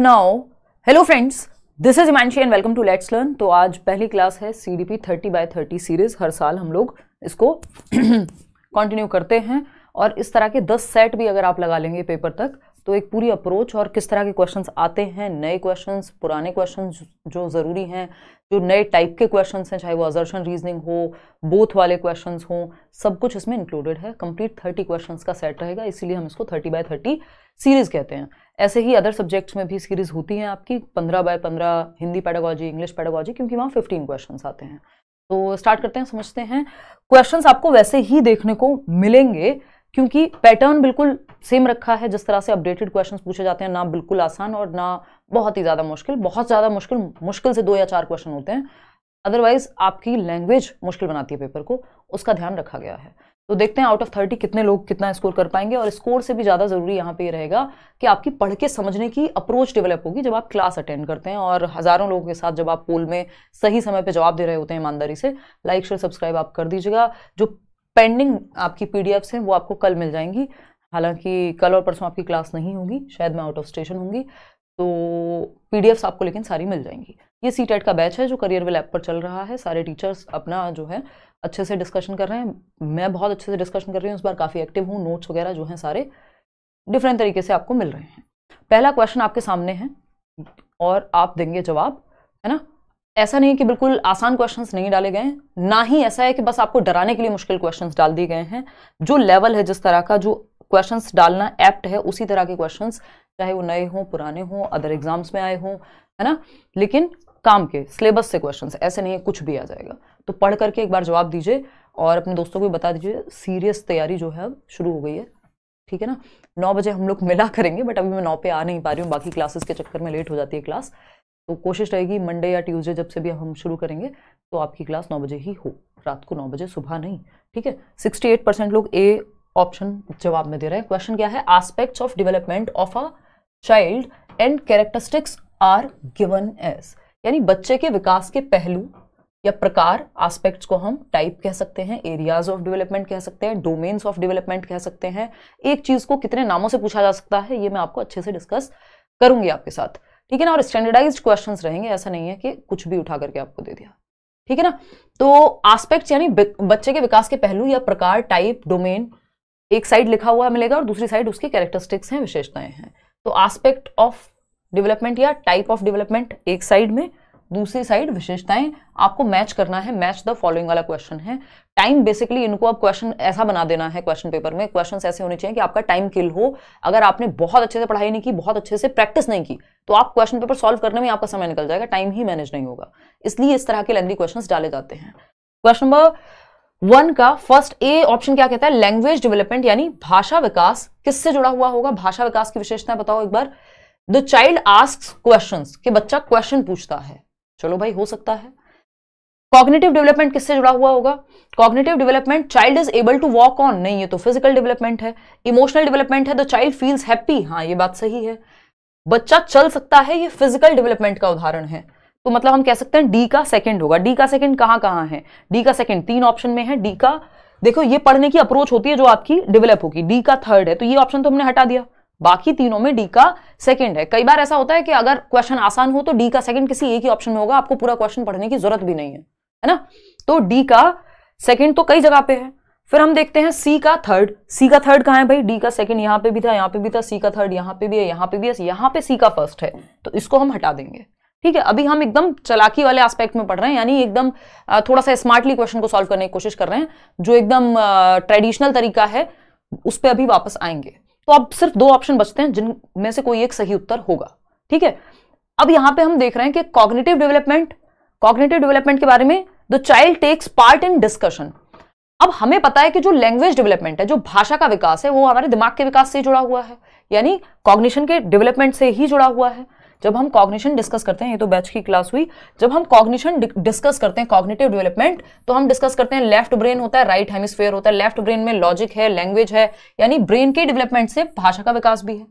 Now hello friends this is Imanshi and welcome to let's learn तो आज पहली class है C D P thirty by thirty series हर साल हम लोग इसको कंटिन्यू करते हैं और इस तरह के दस सेट भी अगर आप लगा लेंगे पेपर तक तो एक पूरी अप्रोच और किस तरह के क्वेश्चंस आते हैं नए क्वेश्चंस पुराने क्वेश्चंस जो ज़रूरी हैं जो नए टाइप के क्वेश्चंस हैं चाहे वो अजर्शन रीजनिंग हो बोथ वाले क्वेश्चंस हो सब कुछ इसमें इंक्लूडेड है कंप्लीट थर्टी क्वेश्चंस का सेट रहेगा इसीलिए हम इसको थर्टी बाय थर्टी सीरीज़ कहते हैं ऐसे ही अदर सब्जेक्ट्स में भी सीरीज़ होती हैं आपकी पंद्रह बाय पंद्रह हिंदी पैडागोजी इंग्लिश पैडागोजी क्योंकि वहाँ फिफ्टीन क्वेश्चन आते हैं तो स्टार्ट करते हैं समझते हैं क्वेश्चंस आपको वैसे ही देखने को मिलेंगे क्योंकि पैटर्न बिल्कुल सेम रखा है जिस तरह से अपडेटेड क्वेश्चंस पूछे जाते हैं ना बिल्कुल आसान और ना बहुत ही ज़्यादा मुश्किल बहुत ज़्यादा मुश्किल मुश्किल से दो या चार क्वेश्चन होते हैं अदरवाइज आपकी लैंग्वेज मुश्किल बनाती है पेपर को उसका ध्यान रखा गया है तो देखते हैं आउट ऑफ थर्टी कितने लोग कितना स्कोर कर पाएंगे और स्कोर से भी ज़्यादा ज़रूरी यहाँ पे रहेगा कि आपकी पढ़ के समझने की अप्रोच डेवलप होगी जब आप क्लास अटेंड करते हैं और हज़ारों लोगों के साथ जब आप पोल में सही समय पे जवाब दे रहे होते हैं ईमानदारी से लाइक शेयर सब्सक्राइब आप कर दीजिएगा जो पेंडिंग आपकी पी हैं वो आपको कल मिल जाएंगी हालांकि कल और परसों आपकी क्लास नहीं होगी शायद मैं आउट ऑफ स्टेशन होंगी तो पीडीएफ्स आपको लेकिन सारी मिल जाएंगी ये सी टेट का बैच है जो करियर वेल ऐप पर चल रहा है सारे टीचर्स अपना जो है अच्छे से डिस्कशन कर रहे हैं मैं बहुत अच्छे से डिस्कशन कर रही हूँ इस बार काफ़ी एक्टिव हूँ नोट्स वगैरह जो हैं सारे डिफरेंट तरीके से आपको मिल रहे हैं पहला क्वेश्चन आपके सामने है और आप देंगे जवाब है ना ऐसा नहीं है कि बिल्कुल आसान क्वेश्चंस नहीं डाले गए ना ही ऐसा है कि बस आपको डराने के लिए मुश्किल क्वेश्चंस डाल दिए गए हैं जो लेवल है जिस तरह का जो क्वेश्चंस डालना एप्ट है उसी तरह के क्वेश्चंस चाहे वो नए हों पुराने हों अदर एग्जाम्स में आए हों है ना लेकिन काम के सिलेबस से क्वेश्चन ऐसे नहीं है कुछ भी आ जाएगा तो पढ़ करके एक बार जवाब दीजिए और अपने दोस्तों को भी बता दीजिए सीरियस तैयारी जो है अब शुरू हो गई है ठीक है ना नौ बजे हम लोग मिला करेंगे बट अभी मैं नौ पे आ नहीं पा रही हूँ बाकी क्लासेस के चक्कर में लेट हो जाती है क्लास तो कोशिश रहेगी मंडे या ट्यूसडे जब से भी हम शुरू करेंगे तो आपकी क्लास नौ बजे ही हो रात को नौ बजे सुबह नहीं ठीक है सिक्सटी एट परसेंट लोग ए ऑप्शन जवाब में दे रहे हैं क्वेश्चन क्या है aspects of development of a child and characteristics are given as यानी बच्चे के विकास के पहलू या प्रकार एस्पेक्ट्स को हम टाइप कह सकते हैं एरियाज ऑफ डेवलपमेंट कह सकते हैं डोमेन्स ऑफ डेवलपमेंट कह सकते हैं एक चीज़ को कितने नामों से पूछा जा सकता है ये मैं आपको अच्छे से डिस्कस करूंगी आपके साथ ठीक है ना और स्टैंडर्डाइज क्वेश्चन रहेंगे ऐसा नहीं है कि कुछ भी उठा करके आपको दे दिया ठीक है ना तो आस्पेक्ट यानी बच्चे के विकास के पहलू या प्रकार टाइप डोमेन एक साइड लिखा हुआ मिलेगा और दूसरी साइड उसकी कैरेक्टरिस्टिक्स हैं विशेषताएं हैं तो आस्पेक्ट ऑफ डेवलपमेंट या टाइप ऑफ डेवलपमेंट एक साइड में दूसरी साइड विशेषताएं आपको मैच करना है मैच द फॉलोइंग वाला क्वेश्चन है टाइम बेसिकली इनको आप क्वेश्चन ऐसा बना देना है क्वेश्चन पेपर में क्वेश्चंस ऐसे होने चाहिए कि आपका टाइम किल हो अगर आपने बहुत अच्छे से पढ़ाई नहीं की बहुत अच्छे से प्रैक्टिस नहीं की तो आप क्वेश्चन पेपर सॉल्व करने में आपका समय निकल जाएगा टाइम ही मैनेज नहीं होगा इसलिए इस तरह के लेंदी क्वेश्चन डाले जाते हैं क्वेश्चन नंबर वन का फर्स्ट ए ऑप्शन क्या कहता है लैंग्वेज डेवलपमेंट यानी भाषा विकास किससे जुड़ा हुआ होगा भाषा विकास की विशेषता बताओ एक बार द चाइल्ड आस्क क्वेश्चन कि बच्चा क्वेश्चन पूछता है चलो भाई हो सकता है कॉग्नेटिव डेवलपमेंट किससे जुड़ा हुआ होगा cognitive development child is able to walk on नहीं ये तो फिजिकल डेवलपमेंट है इमोशनल डेवलपमेंट है द चाइल्ड फील्स हैप्पी हाँ ये बात सही है बच्चा चल सकता है ये फिजिकल डेवलपमेंट का उदाहरण है तो मतलब हम कह सकते हैं डी का सेकंड होगा डी का सेकंड कहां कहां है डी का सेकंड तीन ऑप्शन में है डी का देखो ये पढ़ने की अप्रोच होती है जो आपकी डेवलप होगी डी का थर्ड है तो ये ऑप्शन तो हमने हटा दिया बाकी तीनों में डी का सेकंड है कई बार ऐसा होता है कि अगर क्वेश्चन आसान हो तो डी का सेकंड किसी एक ही ऑप्शन में होगा आपको पूरा क्वेश्चन पढ़ने की जरूरत भी नहीं है है ना तो डी का सेकंड तो कई जगह पे है फिर हम देखते हैं सी का थर्ड सी का थर्ड कहा है भाई डी का सेकंड यहां पे भी था यहां पे भी था सी का थर्ड यहां पे भी है यहां पे भी है यहां पे सी का फर्स्ट है तो इसको हम हटा देंगे ठीक है अभी हम एकदम चलाकी वाले एस्पेक्ट में पढ़ रहे हैं यानी एकदम थोड़ा सा स्मार्टली क्वेश्चन को सॉल्व करने की कोशिश कर रहे हैं जो एकदम ट्रेडिशनल तरीका है उस पर अभी वापस आएंगे तो अब सिर्फ दो ऑप्शन बचते हैं जिनमें से कोई एक सही उत्तर होगा ठीक है अब यहां पे हम देख रहे हैं कि कॉग्नेटिव डेवलपमेंट कॉग्नेटिव डेवलपमेंट के बारे में the child takes part in discussion अब हमें पता है कि जो लैंग्वेज डेवलपमेंट है जो भाषा का विकास है वो हमारे दिमाग के विकास से जुड़ा हुआ है यानी कॉग्निशन के डेवलपमेंट से ही जुड़ा हुआ है जब हम कॉग्निशन डिस्कस करते हैं ये तो बैच की क्लास हुई जब हम कॉग्निशन डिस्कस करते हैं कॉग्निटिव डेवलपमेंट तो हम डिस्कस करते हैं लेफ्ट ब्रेन होता है राइट हेमिस्फेयर होता है लेफ्ट ब्रेन में लॉजिक है लैंग्वेज है यानी ब्रेन के डेवलपमेंट से भाषा का विकास भी है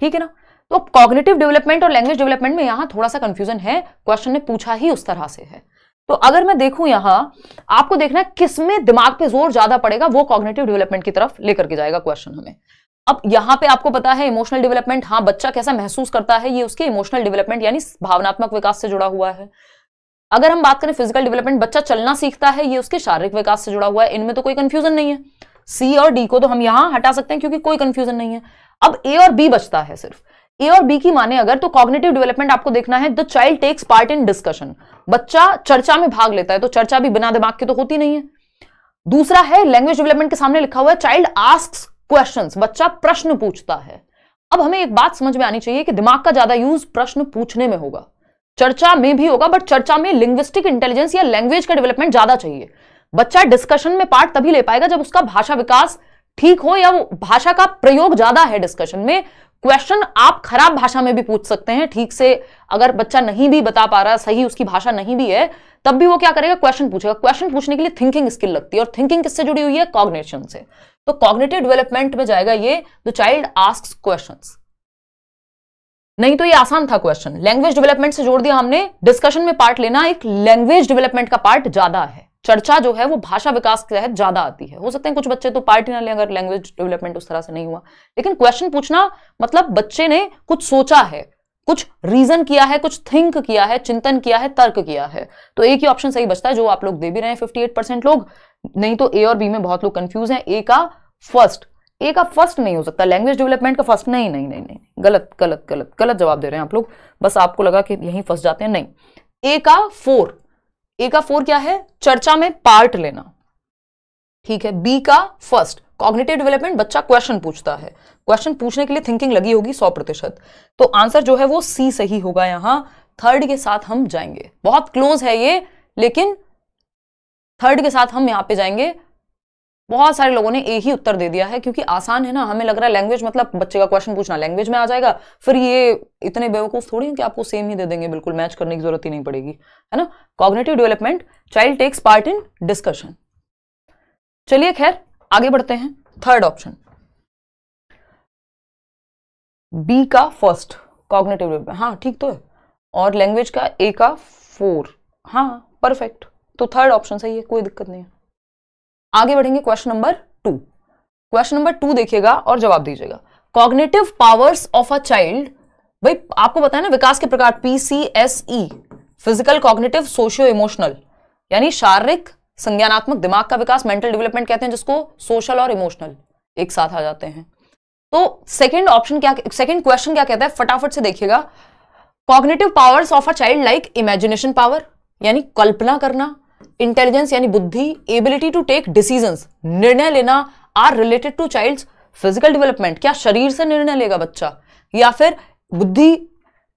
ठीक है ना तो कॉग्निटिव डेवलपमेंट और लैंग्वेज डेवलपमेंट में यहां थोड़ा सा कंफ्यूजन है क्वेश्चन ने पूछा ही उस तरह से है तो अगर मैं देखूं यहां आपको देखना है किस में दिमाग पे जोर ज्यादा पड़ेगा वो कॉग्नेटिव डेवलपमेंट की तरफ लेकर के जाएगा क्वेश्चन हमें अब यहां पे आपको पता है इमोशनल डेवलपमेंट हाँ बच्चा कैसा महसूस करता है ये उसके इमोशनल डेवलपमेंट यानी भावनात्मक विकास से जुड़ा हुआ है अगर हम बात करें फिजिकल डेवलपमेंट बच्चा चलना सीखता है ये उसके शारीरिक विकास से जुड़ा हुआ है इनमें तो कोई कंफ्यूजन नहीं है सी और डी को तो हम यहां हटा सकते हैं क्योंकि कोई कंफ्यूजन नहीं है अब ए और बी बचता है सिर्फ ए और बी की माने अगर तो कॉग्नेटिव डेवलपमेंट आपको देखना है the child takes part in discussion बच्चा चर्चा में भाग लेता है तो चर्चा भी बिना दिमाग के तो होती नहीं है दूसरा है लैंग्वेज डेवलपमेंट के सामने लिखा हुआ है चाइल्ड आस्क क्वेश्चंस बच्चा प्रश्न पूछता है अब हमें एक बात समझ में आनी चाहिए कि दिमाग का ज्यादा यूज प्रश्न पूछने में होगा चर्चा में भी होगा बट चर्चा में लिंग्विस्टिक इंटेलिजेंस या लैंग्वेज का डेवलपमेंट ज्यादा चाहिए बच्चा डिस्कशन में पार्ट तभी ले पाएगा जब उसका भाषा विकास ठीक हो या भाषा का प्रयोग ज्यादा है डिस्कशन में क्वेश्चन आप खराब भाषा में भी पूछ सकते हैं ठीक से अगर बच्चा नहीं भी बता पा रहा सही उसकी भाषा नहीं भी है तब भी वो क्या करेगा क्वेश्चन पूछेगा क्वेश्चन पूछने के लिए थिंकिंग स्किल लगती है और थिंकिंग किससे जुड़ी हुई है कॉग्नेशन से तो कॉग्नेटिव डेवलपमेंट में जाएगा ये द चाइल्ड आस्क क्वेश्चन नहीं तो ये आसान था क्वेश्चन लैंग्वेज डेवलपमेंट से जोड़ दिया हमने डिस्कशन में पार्ट लेना एक लैंग्वेज डेवलपमेंट का पार्ट ज्यादा है चर्चा जो है वो भाषा विकास के तहत ज्यादा आती है हो सकते हैं कुछ बच्चे तो पार्ट ही ना ले अगर लैंग्वेज डेवलपमेंट उस तरह से नहीं हुआ लेकिन क्वेश्चन पूछना मतलब बच्चे ने कुछ सोचा है कुछ रीजन किया है कुछ थिंक किया है चिंतन किया है तर्क किया है तो एक ही ऑप्शन सही बचता है जो आप लोग दे भी रहे हैं फिफ्टी परसेंट लोग नहीं तो ए और बी में बहुत लोग कंफ्यूज हैं ए का फर्स्ट ए का फर्स्ट नहीं हो सकता लैंग्वेज डेवलपमेंट का फर्स्ट नहीं नहीं नहीं नहीं गलत गलत गलत गलत जवाब दे रहे हैं आप लोग बस आपको लगा कि यहीं फंस जाते हैं नहीं ए का फोर ए का फोर क्या है चर्चा में पार्ट लेना ठीक है बी का फर्स्ट कॉग्निटिव डेवलपमेंट बच्चा क्वेश्चन पूछता है क्वेश्चन पूछने के लिए थिंकिंग लगी होगी सौ प्रतिशत तो आंसर जो है वो सी सही होगा यहां थर्ड के साथ हम जाएंगे बहुत क्लोज है ये लेकिन थर्ड के साथ हम यहाँ पे जाएंगे बहुत सारे लोगों ने ए ही उत्तर दे दिया है क्योंकि आसान है ना हमें लग रहा है लैंग्वेज मतलब बच्चे का क्वेश्चन पूछना लैंग्वेज में आ जाएगा फिर ये इतने बेवकूफ थोड़ी हैं कि आपको सेम ही दे देंगे बिल्कुल मैच करने की जरूरत ही नहीं पड़ेगी है ना cognitive development child takes part in discussion चलिए खैर आगे बढ़ते हैं थर्ड ऑप्शन बी का फर्स्ट कॉग्नेटिव डेवलपमेंट हाँ ठीक तो है और लैंग्वेज का ए का फोर हाँ परफेक्ट तो थर्ड ऑप्शन सही है कोई दिक्कत नहीं है आगे बढ़ेंगे question number two question number two देखिएगा और जवाब दीजिएगा cognitive powers of a child भाई आपको बताया ना विकास के प्रकार PCSE physical cognitive socio emotional यानी शारीरिक संज्ञानात्मक दिमाग का विकास मेंटल डेवलपमेंट कहते हैं जिसको सोशल और इमोशनल एक साथ आ जाते हैं तो सेकंड ऑप्शन क्या सेकंड क्वेश्चन क्या कहता है फटाफट से देखिएगा cognitive powers of a child like imagination power यानी कल्पना करना इंटेलिजेंस यानी बुद्धि एबिलिटी टू टेक डिसीजन निर्णय लेना are related to child physical development क्या शरीर से निर्णय लेगा बच्चा या फिर बुद्धि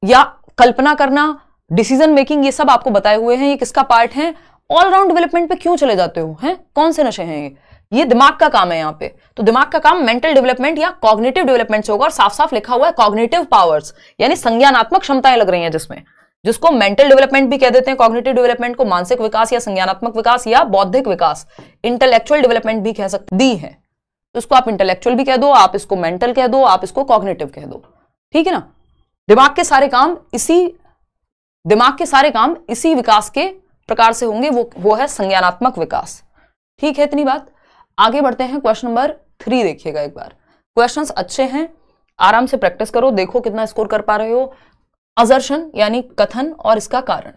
या कल्पना करना डिसीजन मेकिंग ये सब आपको बताए हुए हैं ये किसका पार्ट है ऑलराउंड डेवलपमेंट पे क्यों चले जाते हो हैं कौन से नशे हैं ये ये दिमाग का काम है यहाँ पे तो दिमाग का काम मेंटल डेवलपमेंट या कॉग्नेटिव डेवलपमेंट से होगा और साफ साफ लिखा हुआ है कॉग्नेटिव पावर्स यानी संज्ञानात्मक क्षमताएं लग रही हैं जिसमें जिसको मेंटल डेवलपमेंट भी कह देते हैं कॉग्निटिव डेवलपमेंट को मानसिक विकास या संज्ञानात्मक विकास या बौद्धिक विकास इंटेलेक्चुअल डेवलपमेंट भी कह सकते दी है तो इसको आप इंटेलेक्चुअल भी कह दो आप इसको मेंटल कह दो आप इसको कॉग्निटिव कह दो ठीक है ना दिमाग के सारे काम इसी दिमाग के सारे काम इसी विकास के प्रकार से होंगे वो वो है संज्ञानात्मक विकास ठीक है इतनी बात आगे बढ़ते हैं क्वेश्चन नंबर थ्री देखिएगा एक बार क्वेश्चंस अच्छे हैं आराम से प्रैक्टिस करो देखो कितना स्कोर कर पा रहे हो अजर्शन यानी कथन और इसका कारण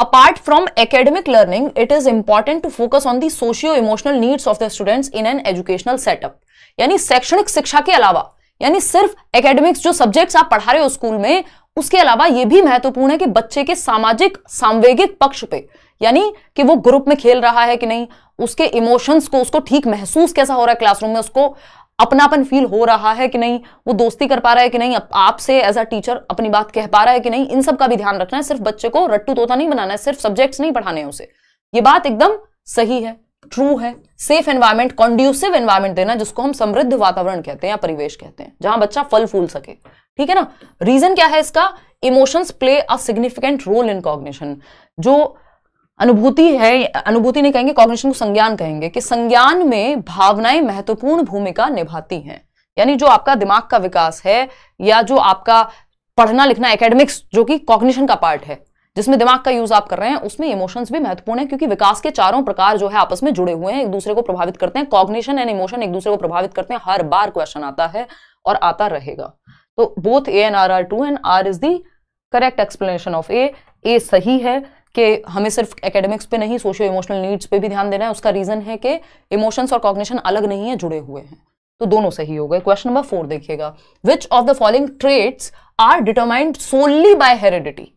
apart from academic learning it is important to focus on the socio emotional needs of the students in an educational setup यानी शैक्षणिक शिक्षा के अलावा यानी सिर्फ एकेडमिक्स जो सब्जेक्ट्स आप पढ़ा रहे हो स्कूल में उसके अलावा यह भी महत्वपूर्ण है कि बच्चे के सामाजिक सांवेगिक पक्ष पे यानी कि वो ग्रुप में खेल रहा है कि नहीं उसके इमोशंस को उसको ठीक महसूस कैसा हो रहा है क्लासरूम में उसको अपनापन फील हो रहा है कि नहीं वो दोस्ती कर पा रहा है कि नहीं आपसे एज अ टीचर अपनी बात कह पा रहा है कि नहीं इन सब का भी ध्यान रखना है सिर्फ बच्चे को रट्टू तोता नहीं बनाना है सिर्फ सब्जेक्ट्स नहीं पढ़ाने हैं उसे ये बात एकदम सही है ट्रू है सेफ एनवायरमेंट कॉन्ड्यूसिव एनवायरमेंट देना जिसको हम समृद्ध वातावरण कहते हैं या परिवेश कहते हैं जहां बच्चा फल फूल सके ठीक है ना रीजन क्या है इसका emotions play a significant role in cognition जो अनुभूति है अनुभूति नहीं कहेंगे कॉग्निशन को संज्ञान कहेंगे कि संज्ञान में भावनाएं महत्वपूर्ण भूमिका निभाती हैं यानी जो आपका दिमाग का विकास है या जो आपका पढ़ना लिखना एकेडमिक्स जो कि कॉग्निशन का पार्ट है जिसमें दिमाग का यूज आप कर रहे हैं उसमें इमोशंस भी महत्वपूर्ण है क्योंकि विकास के चारों प्रकार जो है आपस में जुड़े हुए हैं एक दूसरे को प्रभावित करते हैं कॉग्निशन एंड इमोशन एक दूसरे को प्रभावित करते हैं हर बार क्वेश्चन आता है और आता रहेगा तो both A and R are true and R is the correct explanation of A A सही है कि हमें सिर्फ एकेडमिक्स पे नहीं सोशो इमोशनल नीड्स पे भी ध्यान देना है उसका रीज़न है कि इमोशंस और कॉग्निशन अलग नहीं है जुड़े हुए हैं तो दोनों सही हो गए क्वेश्चन नंबर फोर देखिएगा which of the following traits are determined solely by heredity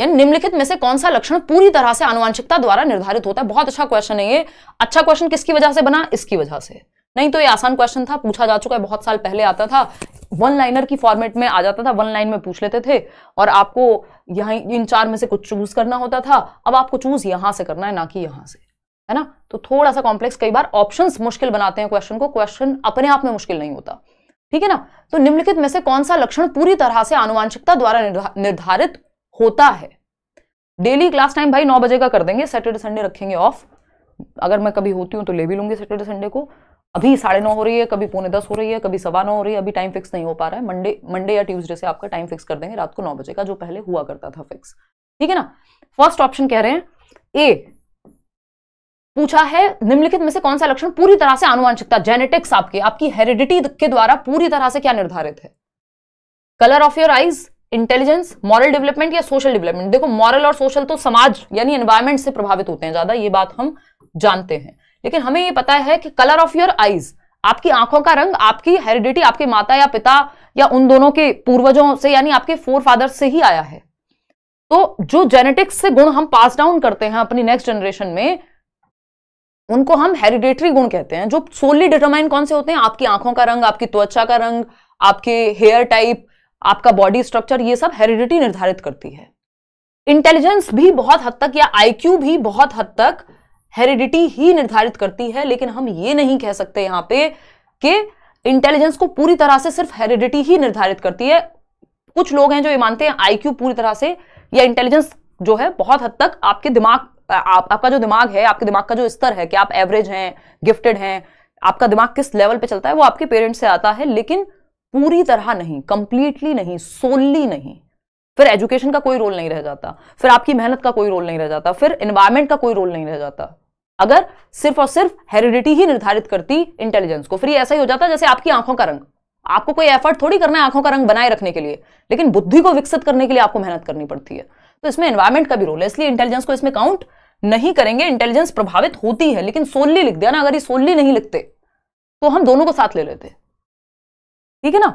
यानी निम्नलिखित में से कौन सा लक्षण पूरी तरह से आनुवंशिकता द्वारा निर्धारित होता है बहुत अच्छा क्वेश्चन है ये अच्छा क्वेश्चन किसकी वजह से बना इसकी वजह से नहीं तो ये आसान क्वेश्चन था पूछा जा चुका है बहुत साल पहले आता था वन लाइनर की फॉर्मेट में आ जाता था वन लाइन में पूछ लेते थे और आपको यहाँ इन चार में से कुछ चूज करना होता था अब आपको चूज यहां से करना है ना कि यहां से है ना तो थोड़ा सा कॉम्प्लेक्स कई बार ऑप्शंस मुश्किल बनाते हैं क्वेश्चन को क्वेश्चन अपने आप में मुश्किल नहीं होता ठीक है ना तो निम्नलिखित में से कौन सा लक्षण पूरी तरह से आनुवांशिकता द्वारा निर्धारित होता है डेली क्लास टाइम भाई नौ बजे का कर देंगे सैटरडे संडे रखेंगे ऑफ अगर मैं कभी होती हूँ तो ले भी लूंगी सैटरडे संडे को अभी साढ़े नौ हो रही है कभी पौने दस हो रही है कभी सवा नौ हो रही है अभी टाइम फिक्स नहीं हो पा रहा है मंडे मंडे या ट्यूसडे से आपका टाइम फिक्स कर देंगे रात को नौ बजे का जो पहले हुआ करता था फिक्स ठीक है ना फर्स्ट ऑप्शन कह रहे हैं ए पूछा है निम्नलिखित में से कौन सा लक्षण पूरी तरह से आनुवांशिकता जेनेटिक्स आपके आपकी हेरिडिटी के द्वारा पूरी तरह से क्या निर्धारित है colour of your eyes intelligence moral development या सोशल डेवलपमेंट देखो मॉरल और सोशल तो समाज यानी एनवायरमेंट से प्रभावित होते हैं ज्यादा ये बात हम जानते हैं लेकिन हमें ये पता है कि कलर ऑफ योर आईज आपकी आंखों का रंग आपकी हेरिडिटी आपके माता या पिता या उन दोनों के पूर्वजों से यानी आपके फोर फादर्स से ही आया है तो जो जेनेटिक्स से गुण हम पास डाउन करते हैं अपनी नेक्स्ट जनरेशन में उनको हम हेरिडेटरी गुण कहते हैं जो सोलली डिटरमाइन कौन से होते हैं आपकी आंखों का रंग आपकी त्वचा का रंग आपके हेयर टाइप आपका बॉडी स्ट्रक्चर ये सब हेरिडिटी निर्धारित करती है इंटेलिजेंस भी बहुत हद तक या आईक्यू भी बहुत हद तक हेरिडिटी ही निर्धारित करती है लेकिन हम ये नहीं कह सकते यहाँ पे कि इंटेलिजेंस को पूरी तरह से सिर्फ हेरिडिटी ही निर्धारित करती है कुछ लोग हैं जो ये मानते हैं आईक्यू पूरी तरह से या इंटेलिजेंस जो है बहुत हद तक आपके दिमाग आप, आपका जो दिमाग है आपके दिमाग का जो स्तर है कि आप एवरेज हैं गिफ्टेड हैं आपका दिमाग किस लेवल पे चलता है वो आपके पेरेंट्स से आता है लेकिन पूरी तरह नहीं कंप्लीटली नहीं सोनली नहीं फिर एजुकेशन का कोई रोल नहीं रह जाता फिर आपकी मेहनत का कोई रोल नहीं रह जाता फिर इन्वायरमेंट का कोई रोल नहीं रह जाता अगर सिर्फ और सिर्फ हेरिडिटी ही निर्धारित करती इंटेलिजेंस को फिर ऐसा ही हो जाता जैसे आपकी आंखों का रंग आपको कोई एफर्ट थोड़ी करना है आंखों का रंग बनाए रखने के लिए लेकिन बुद्धि को विकसित करने के लिए आपको मेहनत करनी पड़ती है तो इसमें एनवायरमेंट का भी रोल है इसलिए इंटेलिजेंस को इसमें काउंट नहीं करेंगे इंटेलिजेंस प्रभावित होती है लेकिन सोलली लिख दिया ना अगर ये सोलली नहीं लिखते तो हम दोनों को साथ ले लेते ठीक है ना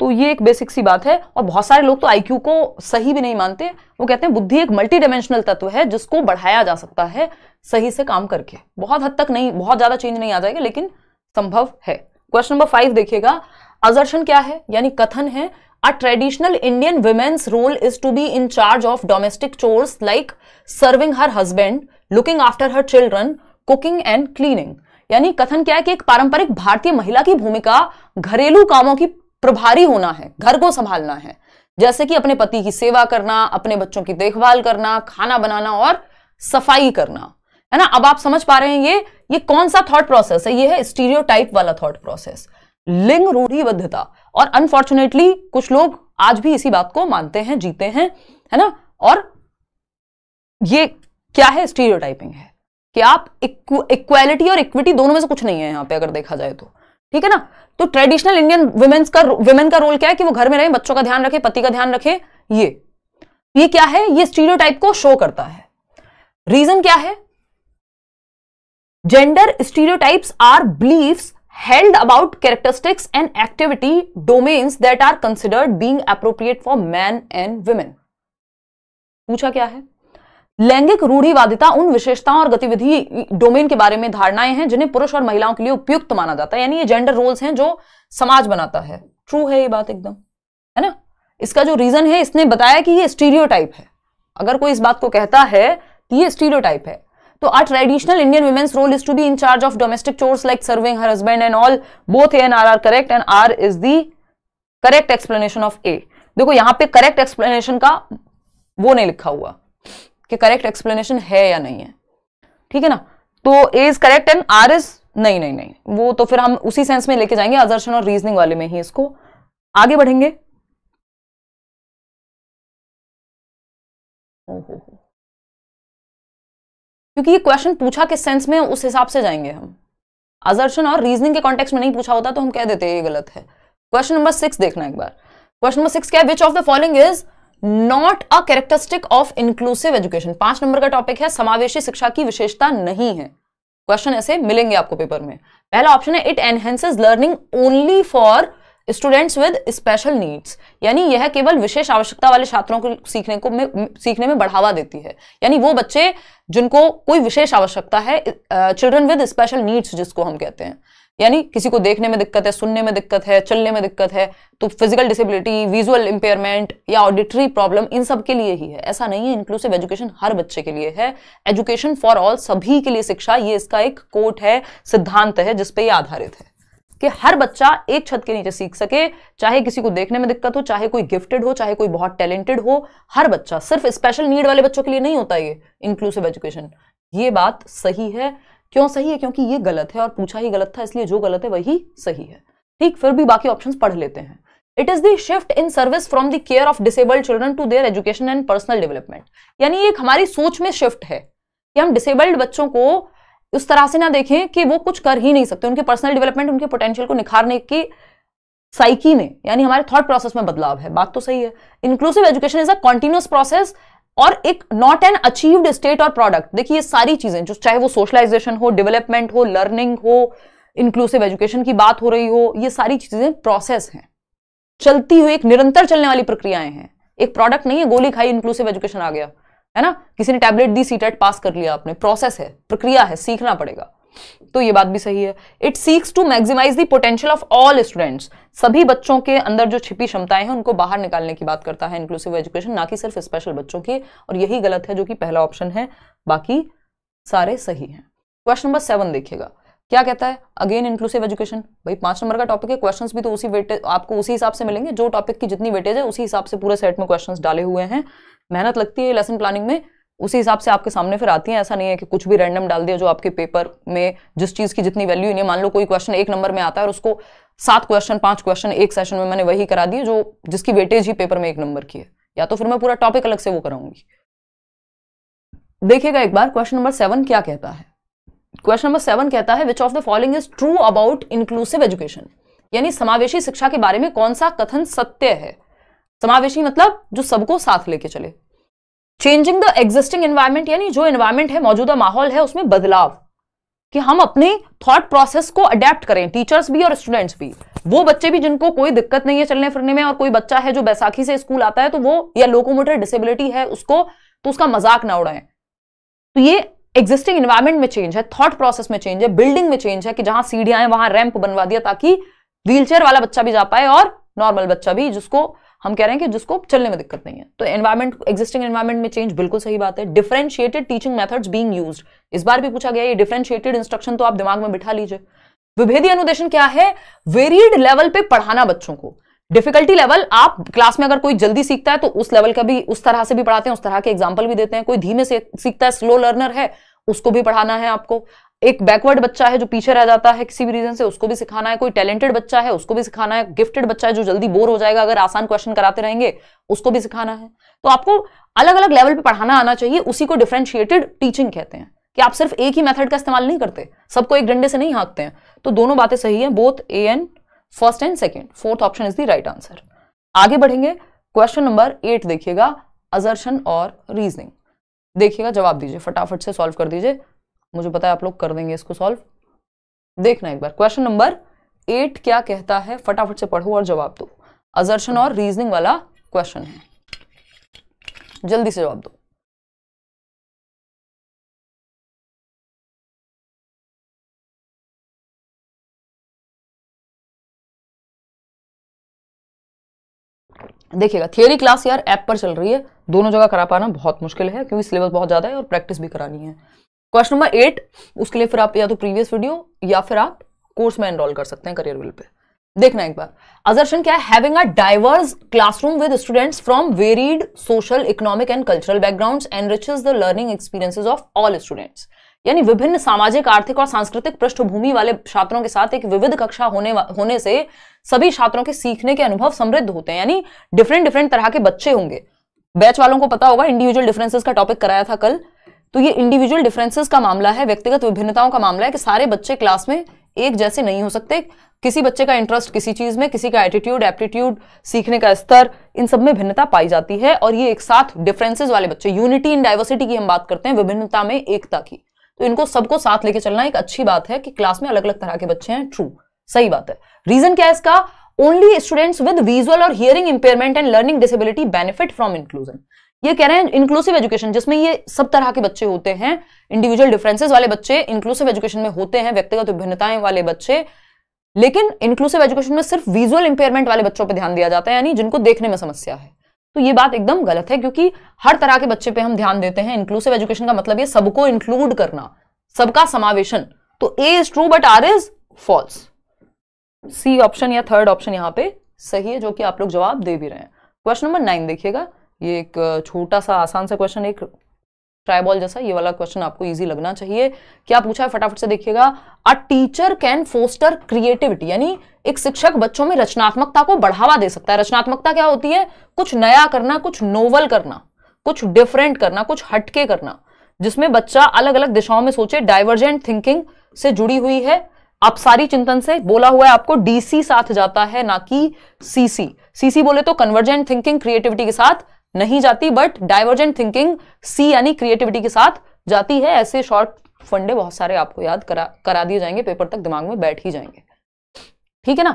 तो ये एक बेसिक सी बात है और बहुत सारे लोग तो आईक्यू को सही भी नहीं मानते वो कहते हैं बुद्धि एक मल्टी डायमेंशनल तत्व है जिसको बढ़ाया जा सकता है सही से काम करके बहुत हद तक नहीं बहुत ज़्यादा चेंज नहीं आ जाएगा लेकिन संभव है क्वेश्चन नंबर फाइव देखिएगा अजर्शन क्या है यानी कथन है a traditional Indian women's role is to be in charge of domestic chores like serving her husband looking after her children cooking and cleaning यानी कथन क्या है कि एक पारंपरिक भारतीय महिला की भूमिका घरेलू कामों की प्रभारी होना है घर को संभालना है जैसे कि अपने पति की सेवा करना अपने बच्चों की देखभाल करना खाना बनाना और सफाई करना है ना अब आप समझ पा रहे हैं ये ये कौन सा थॉट प्रोसेस है ये है स्टीरियोटाइप वाला थॉट प्रोसेस लिंग रूढ़िबद्धता और अनफॉर्चुनेटली कुछ लोग आज भी इसी बात को मानते हैं जीते हैं है ना और ये क्या है स्टीरियोटाइपिंग है कि आप इक्वालिटी और इक्विटी दोनों में से कुछ नहीं है यहां पे अगर देखा जाए तो ठीक है ना तो ट्रेडिशनल इंडियन वुमेन्स का वुमेन का रोल क्या है कि वो घर में रहे बच्चों का ध्यान रखे पति का ध्यान रखे ये ये क्या है ये स्टीरियोटाइप को शो करता है रीजन क्या है gender stereo are believe held about characteristics and activity domains that are considered being appropriate for men and women पूछा क्या है लैंगिक रूढ़िवादिता उन विशेषताओं और गतिविधि डोमेन के बारे में धारणाएं हैं जिन्हें पुरुष और महिलाओं के लिए उपयुक्त माना जाता है यानी ये जेंडर रोल्स हैं जो समाज बनाता है ट्रू है ये बात एकदम है ना इसका जो रीजन है इसने बताया कि ये स्टीरियो है अगर कोई इस बात को कहता है तो ये स्टीरियो है तो a traditional Indian women's role is to be in charge of domestic chores like serving her husband and all both A and R are correct and R is the correct explanation of A देखो यहाँ पे correct explanation का वो नहीं लिखा हुआ कि correct explanation है या नहीं है ठीक है ना तो A is correct and R is नहीं नहीं नहीं वो तो फिर हम उसी सेंस में लेके जाएंगे अजर्शन और रीजनिंग वाले में ही इसको आगे बढ़ेंगे क्योंकि ये क्वेश्चन पूछा किस सेंस में उस हिसाब से जाएंगे हम अजर्शन और रीजनिंग के कॉन्टेक्स्ट में नहीं पूछा होता तो हम कह देते ये गलत है क्वेश्चन नंबर सिक्स देखना एक बार क्वेश्चन नंबर सिक्स क्या है which of the following is not a characteristic of inclusive education पांच नंबर का टॉपिक है समावेशी शिक्षा की विशेषता नहीं है क्वेश्चन ऐसे मिलेंगे आपको पेपर में पहला ऑप्शन है it enhances learning only for students with special needs यानी यह केवल विशेष आवश्यकता वाले छात्रों को सीखने को में सीखने में बढ़ावा देती है यानी वो बच्चे जिनको कोई विशेष आवश्यकता है चिल्ड्रन विद स्पेशल नीड्स जिसको हम कहते हैं यानी किसी को देखने में दिक्कत है सुनने में दिक्कत है चलने में दिक्कत है तो फिजिकल डिसेबिलिटी विजुअल इंपेयरमेंट या ऑडिटरी प्रॉब्लम इन सब के लिए ही है ऐसा नहीं है इंक्लूसिव एजुकेशन हर बच्चे के लिए है एजुकेशन फॉर ऑल सभी के लिए शिक्षा ये इसका एक कोट है सिद्धांत है जिसपे ये आधारित है कि हर बच्चा एक छत के नीचे सीख सके चाहे किसी को देखने में दिक्कत हो चाहे कोई गिफ्टेड हो चाहे कोई बहुत टैलेंटेड हो हर बच्चा सिर्फ स्पेशल नीड वाले बच्चों के लिए नहीं होता ये इंक्लूसिव एजुकेशन ये बात सही है क्यों सही है क्योंकि ये गलत है और पूछा ही गलत था इसलिए जो गलत है वही सही है ठीक फिर भी बाकी ऑप्शन पढ़ लेते हैं it is the shift in service from the care of disabled children to their education and personal development यानी एक हमारी सोच में शिफ्ट है कि हम डिसेबल्ड बच्चों को उस तरह से ना देखें कि वो कुछ कर ही नहीं सकते उनके पर्सनल डेवलपमेंट उनके पोटेंशियल को निखारने की साइकी में यानी हमारे थॉट प्रोसेस में बदलाव है बात तो सही है inclusive education is a continuous process और एक नॉट एन अचीव्ड स्टेट और प्रोडक्ट देखिए ये सारी चीजें जो चाहे वो सोशलाइजेशन हो डेवलपमेंट हो लर्निंग हो इंक्लूसिव एजुकेशन की बात हो रही हो ये सारी चीजें प्रोसेस हैं चलती हुई एक निरंतर चलने वाली प्रक्रियाएं हैं एक प्रोडक्ट नहीं है गोली खाई इंक्लूसिव एजुकेशन आ गया है ना किसी ने टैबलेट दी सीटेट पास e कर लिया आपने प्रोसेस है प्रक्रिया है सीखना पड़ेगा तो ये बात भी सही है it seeks to maximise the potential of all students सभी बच्चों के अंदर जो छिपी क्षमताएं हैं उनको बाहर निकालने की बात करता है इंक्लूसिव एजुकेशन ना कि सिर्फ स्पेशल बच्चों की और यही गलत है जो कि पहला ऑप्शन है बाकी सारे सही हैं क्वेश्चन नंबर सेवन देखिएगा क्या कहता है अगेन इंक्लूसिव एजुकेशन भाई पांच नंबर का टॉपिक है क्वेश्चंस भी तो उसी वेटेज आपको उसी हिसाब से मिलेंगे जो टॉपिक की जितनी वेटेज है उसी हिसाब से पूरे सेट में क्वेश्चंस डाले हुए हैं मेहनत लगती है लेसन प्लानिंग में उसी हिसाब से आपके सामने फिर आती हैं ऐसा नहीं है कि कुछ भी रैंडम डाल दिया जो आपके पेपर में जिस चीज़ की जितनी वैल्यू नहीं मान लो कोई क्वेश्चन एक नंबर में आता है और उसको सात क्वेश्चन पांच क्वेश्चन एक सेशन में मैंने वही करा दिए जो जिसकी वेटेज ही पेपर में एक नंबर की है या तो फिर मैं पूरा टॉपिक अलग से वो कराऊंगी देखिएगा एक बार क्वेश्चन नंबर सेवन क्या कहता है क्वेश्चन नंबर सेवन कहता है which of the following is true about inclusive education यानी समावेशी शिक्षा के बारे में कौन सा कथन सत्य है समावेशी मतलब जो सबको साथ लेके चले चेंजिंग द एग्जिस्टिंग एनवायरमेंट यानी जो एनवायरमेंट है मौजूदा माहौल है उसमें बदलाव कि हम अपने थॉट प्रोसेस को अडेप्ट करें टीचर्स भी और स्टूडेंट्स भी वो बच्चे भी जिनको कोई दिक्कत नहीं है चलने फिरने में और कोई बच्चा है जो बैसाखी से स्कूल आता है तो वो या लोकोमोटर डिसेबिलिटी है उसको तो उसका मजाक ना उड़ाएं तो ये एग्जिस्टिंग एनवायरमेंट में चेंज है थॉट प्रोसेस में चेंज है बिल्डिंग में चेंज है कि जहां सीढ़ियां हैं वहां रैंप बनवा दिया ताकि व्हीलचेयर वाला बच्चा भी जा पाए और नॉर्मल बच्चा भी जिसको हम कह रहे हैं कि जिसको चलने में दिक्कत नहीं है तो एनवायरमेंट एग्जिस्टिंग एनवायरमेंट में चेंज बिल्कुल सही बात है differentiated teaching methods being used इस बार भी पूछा गया ये डिफरेंशिएटेड इंस्ट्रक्शन तो आप दिमाग में बिठा लीजिए विभेदी अनुदेशन क्या है वेरियड लेवल पे पढ़ाना बच्चों को डिफिकल्टी लेवल आप क्लास में अगर कोई जल्दी सीखता है तो उस लेवल का भी उस तरह से भी पढ़ाते हैं उस तरह के एग्जाम्पल भी देते हैं कोई धीमे से सीखता है स्लो लर्नर है उसको भी पढ़ाना है आपको एक बैकवर्ड बच्चा है जो पीछे रह जाता है किसी भी रीजन से उसको भी सिखाना है कोई टैलेंटेड बच्चा है उसको भी सिखाना है गिफ्टेड बच्चा है जो जल्दी बोर हो जाएगा अगर आसान क्वेश्चन कराते रहेंगे उसको भी सिखाना है तो आपको अलग अलग लेवल पे पढ़ाना आना चाहिए उसी को डिफ्रेंशिएटेड टीचिंग कहते हैं कि आप सिर्फ एक ही मेथड का इस्तेमाल नहीं करते सबको एक डंडे से नहीं हाँकते हैं तो दोनों बातें सही है both A and first and second fourth option is the right answer आगे बढ़ेंगे क्वेश्चन नंबर एट देखिएगा अजर्शन और रीजनिंग देखिएगा जवाब दीजिए फटाफट से सॉल्व कर दीजिए मुझे पता है आप लोग कर देंगे इसको सॉल्व देखना एक बार क्वेश्चन नंबर एट क्या कहता है फटाफट से पढ़ो और जवाब दो अजर्शन और रीजनिंग वाला क्वेश्चन है जल्दी से जवाब दो देखिएगा थियोरी क्लास यार ऐप पर चल रही है दोनों जगह करा पाना बहुत मुश्किल है क्योंकि सिलेबस बहुत ज़्यादा है और प्रैक्टिस भी करानी है क्वेश्चन नंबर एट उसके लिए फिर आप या तो प्रीवियस वीडियो या फिर आप कोर्स में एनरोल कर सकते हैं करियर विल पे देखना एक बार अजर्शन क्या है diverse classroom with students from varied social economic and cultural and enriches the learning experiences of all students यानी विभिन्न सामाजिक आर्थिक और सांस्कृतिक पृष्ठभूमि वाले छात्रों के साथ एक विविध कक्षा होने होने से सभी छात्रों के सीखने के अनुभव समृद्ध होते हैं यानी डिफरेंट डिफरेंट तरह के बच्चे होंगे बैच वालों को पता होगा इंडिविजुअल डिफरेंसेस का टॉपिक कराया था कल तो ये इंडिविजुअल डिफरेंसेस का मामला है व्यक्तिगत विभिन्नताओं का मामला है कि सारे बच्चे क्लास में एक जैसे नहीं हो सकते किसी बच्चे का इंटरेस्ट किसी चीज में किसी का एटीट्यूड एप्टीट्यूड सीखने का स्तर इन सब में भिन्नता पाई जाती है और ये एक साथ डिफरेंसेज वाले बच्चे यूनिटी इन डाइवर्सिटी की हम बात करते हैं विभिन्नता में एकता की तो इनको सबको साथ लेके चलना एक अच्छी बात है कि क्लास में अलग अलग तरह के बच्चे हैं ट्रू सही बात है रीजन क्या है इसका ओनली स्टूडेंट्स विद विजुअल और hearing impairment and learning disability benefit from inclusion ये कह रहे हैं इंक्लूसिव एजुकेशन जिसमें ये सब तरह के बच्चे होते हैं इंडिविजुअल डिफरेंसेस वाले बच्चे इंक्लूसिव एजुकेशन में होते हैं व्यक्तिगत विभिन्नताएं वाले बच्चे लेकिन इंक्लूसिव एजुकेशन में सिर्फ विजुअल इंपेयरमेंट वाले बच्चों पर ध्यान दिया जाता है यानी जिनको देखने में समस्या है तो ये बात एकदम गलत है क्योंकि हर तरह के बच्चे पे हम ध्यान देते हैं इंक्लूसिव एजुकेशन का मतलब ये सबको इंक्लूड करना सबका समावेशन तो A is true but R is false C option या थर्ड ऑप्शन यहाँ पे सही है जो कि आप लोग जवाब दे भी रहे हैं क्वेश्चन नंबर नाइन देखिएगा ये एक छोटा सा आसान सा क्वेश्चन एक ट्राइबॉल जैसा ये वाला क्वेश्चन आपको इजी लगना चाहिए क्या पूछा है फटाफट से देखिएगा a teacher can foster creativity यानी एक शिक्षक बच्चों में रचनात्मकता को बढ़ावा दे सकता है रचनात्मकता क्या होती है कुछ नया करना कुछ नोवल करना कुछ डिफरेंट करना कुछ हटके करना जिसमें बच्चा अलग अलग दिशाओं में सोचे डाइवर्जेंट थिंकिंग से जुड़ी हुई है आप सारी चिंतन से बोला हुआ है आपको डीसी साथ जाता है ना कि सीसी सीसी बोले तो कन्वर्जेंट थिंकिंग क्रिएटिविटी के साथ नहीं जाती बट डाइवर्जेंट थिंकिंग सी यानी क्रिएटिविटी के साथ जाती है ऐसे शॉर्ट फंडे बहुत सारे आपको याद करा करा दिए जाएंगे पेपर तक दिमाग में बैठ ही जाएंगे ठीक है ना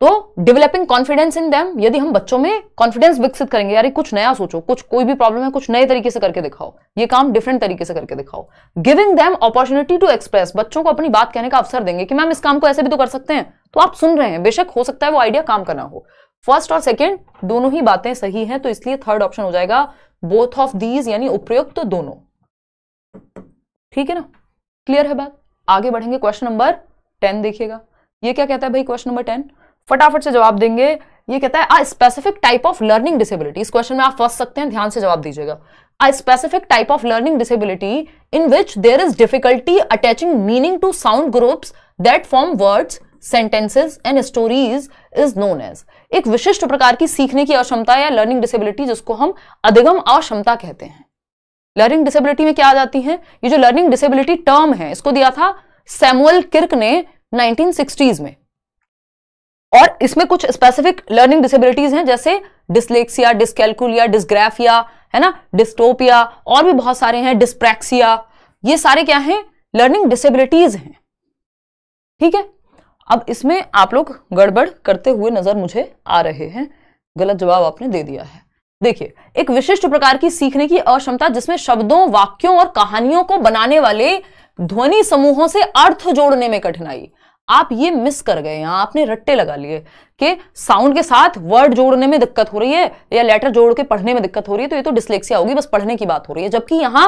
तो डेवलपिंग कॉन्फिडेंस इन दैम यदि हम बच्चों में कॉन्फिडेंस विकसित करेंगे यार कुछ नया सोचो कुछ कोई भी प्रॉब्लम है कुछ नए तरीके से करके दिखाओ ये काम डिफरेंट तरीके से करके दिखाओ giving them opportunity to express बच्चों को अपनी बात कहने का अवसर देंगे कि मैम इस काम को ऐसे भी तो कर सकते हैं तो आप सुन रहे हैं बेशक हो सकता है वो आइडिया काम करना हो फर्स्ट और सेकेंड दोनों ही बातें सही हैं तो इसलिए थर्ड ऑप्शन हो जाएगा बोथ ऑफ दीज यानी उपयुक्त तो दोनों ठीक है ना क्लियर है बात आगे बढ़ेंगे क्वेश्चन नंबर टेन देखिएगा ये क्या कहता है भाई क्वेश्चन नंबर टेन फटाफट से जवाब देंगे ये कहता है a specific type of learning disability इस क्वेश्चन में आप फंस सकते हैं ध्यान से जवाब दीजिएगा a specific type of learning disability in which there is difficulty attaching meaning to sound groups that form words sentences and stories is known as एक विशिष्ट प्रकार की सीखने की अक्षमता या लर्निंग डिसेबिलिटी जिसको हम अधिगम अक्षमता कहते हैं लर्निंग डिसेबिलिटी में क्या आ जाती है ये जो लर्निंग डिसेबिलिटी टर्म है इसको दिया था सैमुअल किर्क ने 1960s में और इसमें कुछ स्पेसिफिक लर्निंग डिसेबिलिटीज हैं जैसे डिसलेक्सिया डिस्कैलकुलिया डिसग्राफिया है ना डिस्टोपिया और भी बहुत सारे हैं डिस्प्रैक्सिया ये सारे क्या हैं लर्निंग डिसेबिलिटीज हैं ठीक है अब इसमें आप लोग गड़बड़ करते हुए नजर मुझे आ रहे हैं गलत जवाब आपने दे दिया है देखिए एक विशिष्ट प्रकार की सीखने की अक्षमता जिसमें शब्दों वाक्यों और कहानियों को बनाने वाले ध्वनि समूहों से अर्थ जोड़ने में कठिनाई आप ये मिस कर गए हैं आपने रट्टे लगा लिए कि साउंड के साथ वर्ड जोड़ने में दिक्कत हो रही है या लेटर जोड़ के पढ़ने में दिक्कत हो रही है तो ये तो डिस्लेक्सिया होगी बस पढ़ने की बात हो रही है जबकि यहां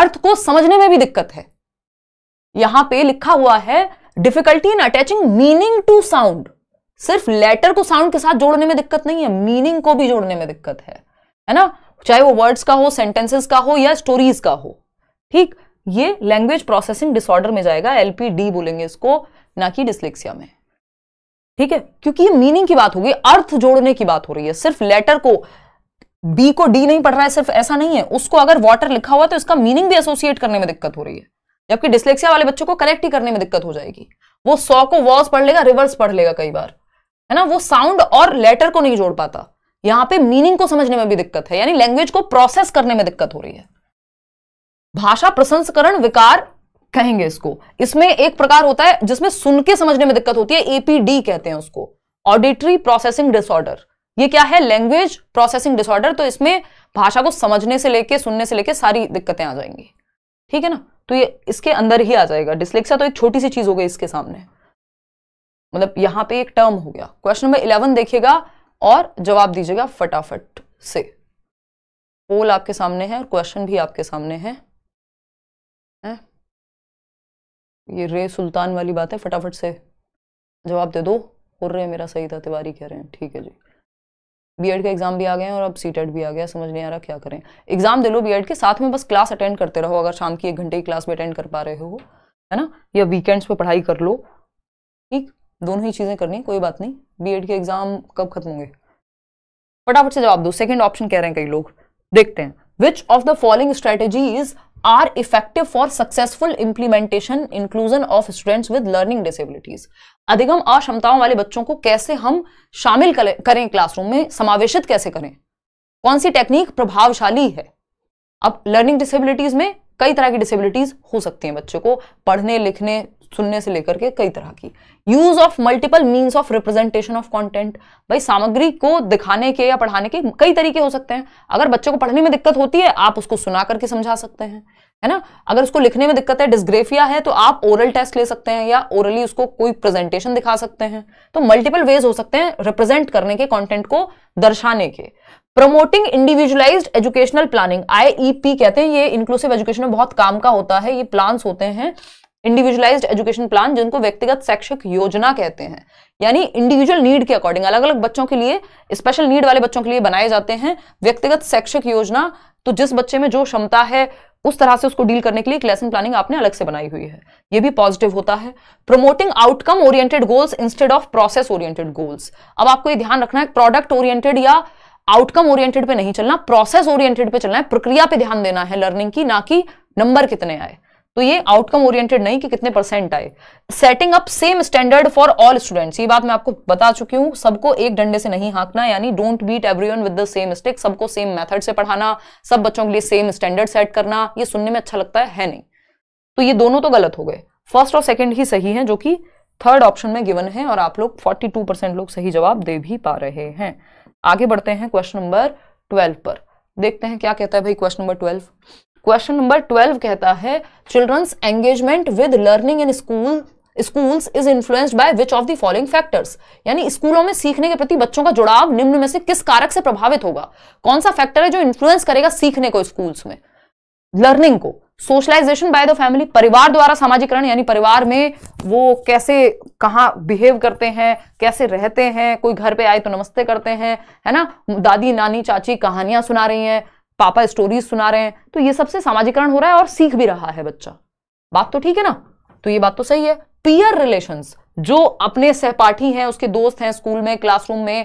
अर्थ को समझने में भी दिक्कत है यहां पे लिखा हुआ है difficulty in attaching meaning to sound सिर्फ लेटर को साउंड के साथ जोड़ने में दिक्कत नहीं है मीनिंग को भी जोड़ने में दिक्कत है है ना चाहे वो वर्ड्स का हो सेंटेंसेस का हो या स्टोरीज का हो ठीक ये लैंग्वेज प्रोसेसिंग डिसऑर्डर में जाएगा एलपीडी बोलेंगे इसको ना कि डिस्लेक्सिया में ठीक है क्योंकि ये मीनिंग की बात हो गई अर्थ जोड़ने की बात हो रही है सिर्फ लेटर को बी को डी नहीं पढ़ रहा है सिर्फ ऐसा नहीं है उसको अगर वाटर लिखा हुआ तो इसका मीनिंग भी एसोसिएट करने में दिक्कत हो रही है जबकि डिस्लेक्सिया वाले बच्चों को कनेक्ट ही करने में दिक्कत हो जाएगी वो सौ को वॉस पढ़ लेगा रिवर्स पढ़ लेगा कई बार है ना वो साउंड और लेटर को नहीं जोड़ पाता यहाँ पे मीनिंग को समझने में भी दिक्कत है यानी लैंग्वेज को प्रोसेस करने में दिक्कत हो रही है भाषा प्रसंस्करण विकार कहेंगे इसको इसमें एक प्रकार होता है जिसमें सुन के समझने में दिक्कत होती है एपीडी कहते हैं उसको ऑडिटरी प्रोसेसिंग डिसऑर्डर ये क्या है लैंग्वेज प्रोसेसिंग डिसऑर्डर तो इसमें भाषा को समझने से लेके सुनने से लेके सारी दिक्कतें आ जाएंगी ठीक है ना तो ये इसके अंदर ही आ जाएगा डिस्लेक्सिया तो एक छोटी सी चीज़ हो गई इसके सामने मतलब यहां पे एक टर्म हो गया क्वेश्चन नंबर इलेवन देखिएगा और जवाब दीजिएगा फटाफट से पोल आपके सामने है और क्वेश्चन भी आपके सामने है, है? ये रे सुल्तान वाली बात है फटाफट से जवाब दे दो और रे मेरा सही था तिवारी कह रहे हैं ठीक है जी बीएड का एग्जाम भी आ गए हैं और अब सीटेट भी आ गया समझ नहीं आ रहा क्या करें एग्जाम दे लो बीएड के साथ में बस क्लास अटेंड करते रहो अगर शाम की एक घंटे की क्लास भी अटेंड कर पा रहे हो है ना या वीकेंड्स पे पढ़ाई कर लो ठीक दोनों ही चीज़ें करनी कोई बात नहीं बीएड के एग्जाम कब खत्म होंगे फटाफट से जवाब दो सेकेंड ऑप्शन कह रहे हैं कई लोग देखते हैं which of the following strategies are effective for successful implementation inclusion of students with learning disabilities अधिगम अक्षमताओं वाले बच्चों को कैसे हम शामिल करें क्लासरूम में समावेशित कैसे करें कौन सी टेक्निक प्रभावशाली है अब लर्निंग डिसेबिलिटीज में कई तरह की डिसेबिलिटीज हो सकती हैं बच्चों को पढ़ने लिखने सुनने से लेकर के कई तरह की use of multiple means of representation of content भाई सामग्री को दिखाने के या पढ़ाने के कई तरीके हो सकते हैं अगर बच्चों को पढ़ने में दिक्कत होती है आप उसको सुना करके समझा सकते हैं है ना अगर उसको लिखने में दिक्कत है डिस्ग्रेफिया है तो आप ओरल टेस्ट ले सकते हैं या ओरली उसको कोई प्रेजेंटेशन दिखा सकते हैं तो मल्टीपल वेज हो सकते हैं रिप्रेजेंट करने के कॉन्टेंट को दर्शाने के प्रमोटिंग इंडिविजुअलाइज एजुकेशनल प्लानिंग आई कहते हैं ये इंक्लूसिव एजुकेशन में बहुत काम का होता है ये प्लान होते हैं इंडिविजुअलाइज्ड एजुकेशन प्लान जिनको व्यक्तिगत शैक्षिक योजना कहते हैं यानी इंडिविजुअल नीड के अकॉर्डिंग अलग अलग बच्चों के लिए स्पेशल नीड वाले बच्चों के लिए बनाए जाते हैं व्यक्तिगत शैक्षिक योजना तो जिस बच्चे में जो क्षमता है उस तरह से उसको डील करने के लिए लेसन प्लानिंग आपने अलग से बनाई हुई है ये भी पॉजिटिव होता है promoting outcome oriented goals instead of process oriented goals अब आपको ये ध्यान रखना है प्रोडक्ट ओरिएंटेड या आउटकम ओरिएंटेड पे नहीं चलना प्रोसेस ओरिएंटेड पे चलना है प्रक्रिया पे ध्यान देना है लर्निंग की ना कि नंबर कितने आए तो ये आउटकम ओरिएंटेड नहीं कि कितने परसेंट आए setting up same standard for all students ये बात मैं आपको बता चुकी हूं सबको एक डंडे से नहीं हाँकना यानी don't beat everyone with the same stick सबको सेम मेथड से पढ़ाना सब बच्चों के लिए सेम स्टैंडर्ड सेट करना ये सुनने में अच्छा लगता है, है नहीं तो ये दोनों तो गलत हो गए फर्स्ट और सेकेंड ही सही है जो कि थर्ड ऑप्शन में गिवन है और आप लोग टू परसेंट लोग सही जवाब दे भी पा रहे हैं आगे बढ़ते हैं क्वेश्चन नंबर ट्वेल्व पर देखते हैं क्या कहता है भाई question number twelve question number twelve कहता है children's engagement with learning in school schools is influenced by which of the following factors यानी स्कूलों में सीखने के प्रति बच्चों का जुड़ाव निम्न में से किस कारक से प्रभावित होगा कौन सा फैक्टर है जो इन्फ्लुएंस करेगा सीखने को स्कूल्स में लर्निंग को सोशलाइजेशन बाय द फैमिली परिवार द्वारा सामाजिकरण यानी परिवार में वो कैसे कहाँ बिहेव करते हैं कैसे रहते हैं कोई घर पे आए तो नमस्ते करते हैं है ना दादी नानी चाची कहानियां सुना रही हैं पापा स्टोरीज सुना रहे हैं तो ये सबसे सामाजिकरण हो रहा है और सीख भी रहा है बच्चा बात तो ठीक है ना तो ये बात तो सही है पियर रिलेशंस जो अपने सहपाठी हैं उसके दोस्त हैं स्कूल में क्लासरूम में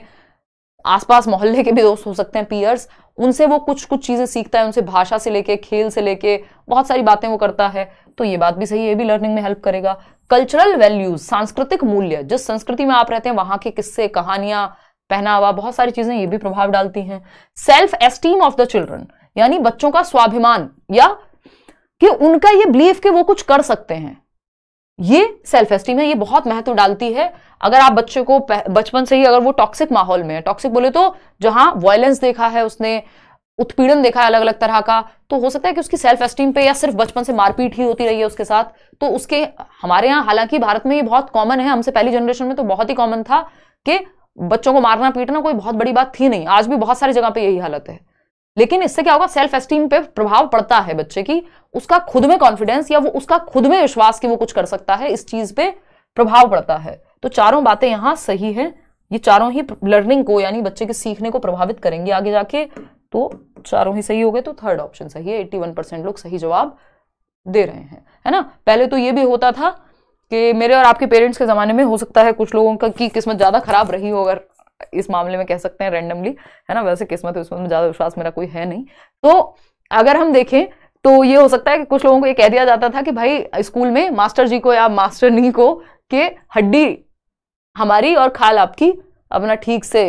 आसपास मोहल्ले के भी दोस्त हो सकते हैं पियर्स उनसे वो कुछ कुछ चीज़ें सीखता है उनसे भाषा से लेके खेल से लेके बहुत सारी बातें वो करता है तो ये बात भी सही है ये भी लर्निंग में हेल्प करेगा कल्चरल वैल्यूज सांस्कृतिक मूल्य जिस संस्कृति में आप रहते हैं वहां के किस्से कहानियां पहनावा बहुत सारी चीजें ये भी प्रभाव डालती हैं self esteem of the children यानी बच्चों का स्वाभिमान या कि उनका ये बिलीव कि वो कुछ कर सकते हैं ये सेल्फ एस्टीम है ये बहुत महत्व डालती है अगर आप बच्चे को बचपन से ही अगर वो टॉक्सिक माहौल में है टॉक्सिक बोले तो जहां वायलेंस देखा है उसने उत्पीड़न देखा है अलग अलग तरह का तो हो सकता है कि उसकी सेल्फ एस्टीम पे या सिर्फ बचपन से मारपीट ही होती रही है उसके साथ तो उसके हमारे यहाँ हालांकि भारत में ये बहुत कॉमन है हमसे पहली जनरेशन में तो बहुत ही कॉमन था कि बच्चों को मारना पीटना कोई बहुत बड़ी बात थी नहीं आज भी बहुत सारी जगह पे यही हालत है लेकिन इससे क्या होगा सेल्फ एस्टीम पे प्रभाव पड़ता है बच्चे की उसका खुद में कॉन्फिडेंस या वो उसका खुद में विश्वास कि वो कुछ कर सकता है इस चीज पे प्रभाव पड़ता है तो चारों बातें यहां सही है ये चारों ही लर्निंग को यानी बच्चे के सीखने को प्रभावित करेंगे आगे जाके तो चारों ही सही हो गए तो थर्ड ऑप्शन सही है एट्टी वन परसेंट लोग सही जवाब दे रहे हैं है ना पहले तो ये भी होता था कि मेरे और आपके पेरेंट्स के ज़माने में हो सकता है कुछ लोगों का की किस्मत ज़्यादा ख़राब रही हो अगर इस मामले में कह सकते हैं रेंडमली है ना वैसे किस्मत उसमें तो ज़्यादा विश्वास मेरा कोई है नहीं तो अगर हम देखें तो ये हो सकता है कि कुछ लोगों को ये कह दिया जाता था कि भाई स्कूल में मास्टर जी को या मास्टर नी को कि हड्डी हमारी और खाल आपकी अपना ठीक से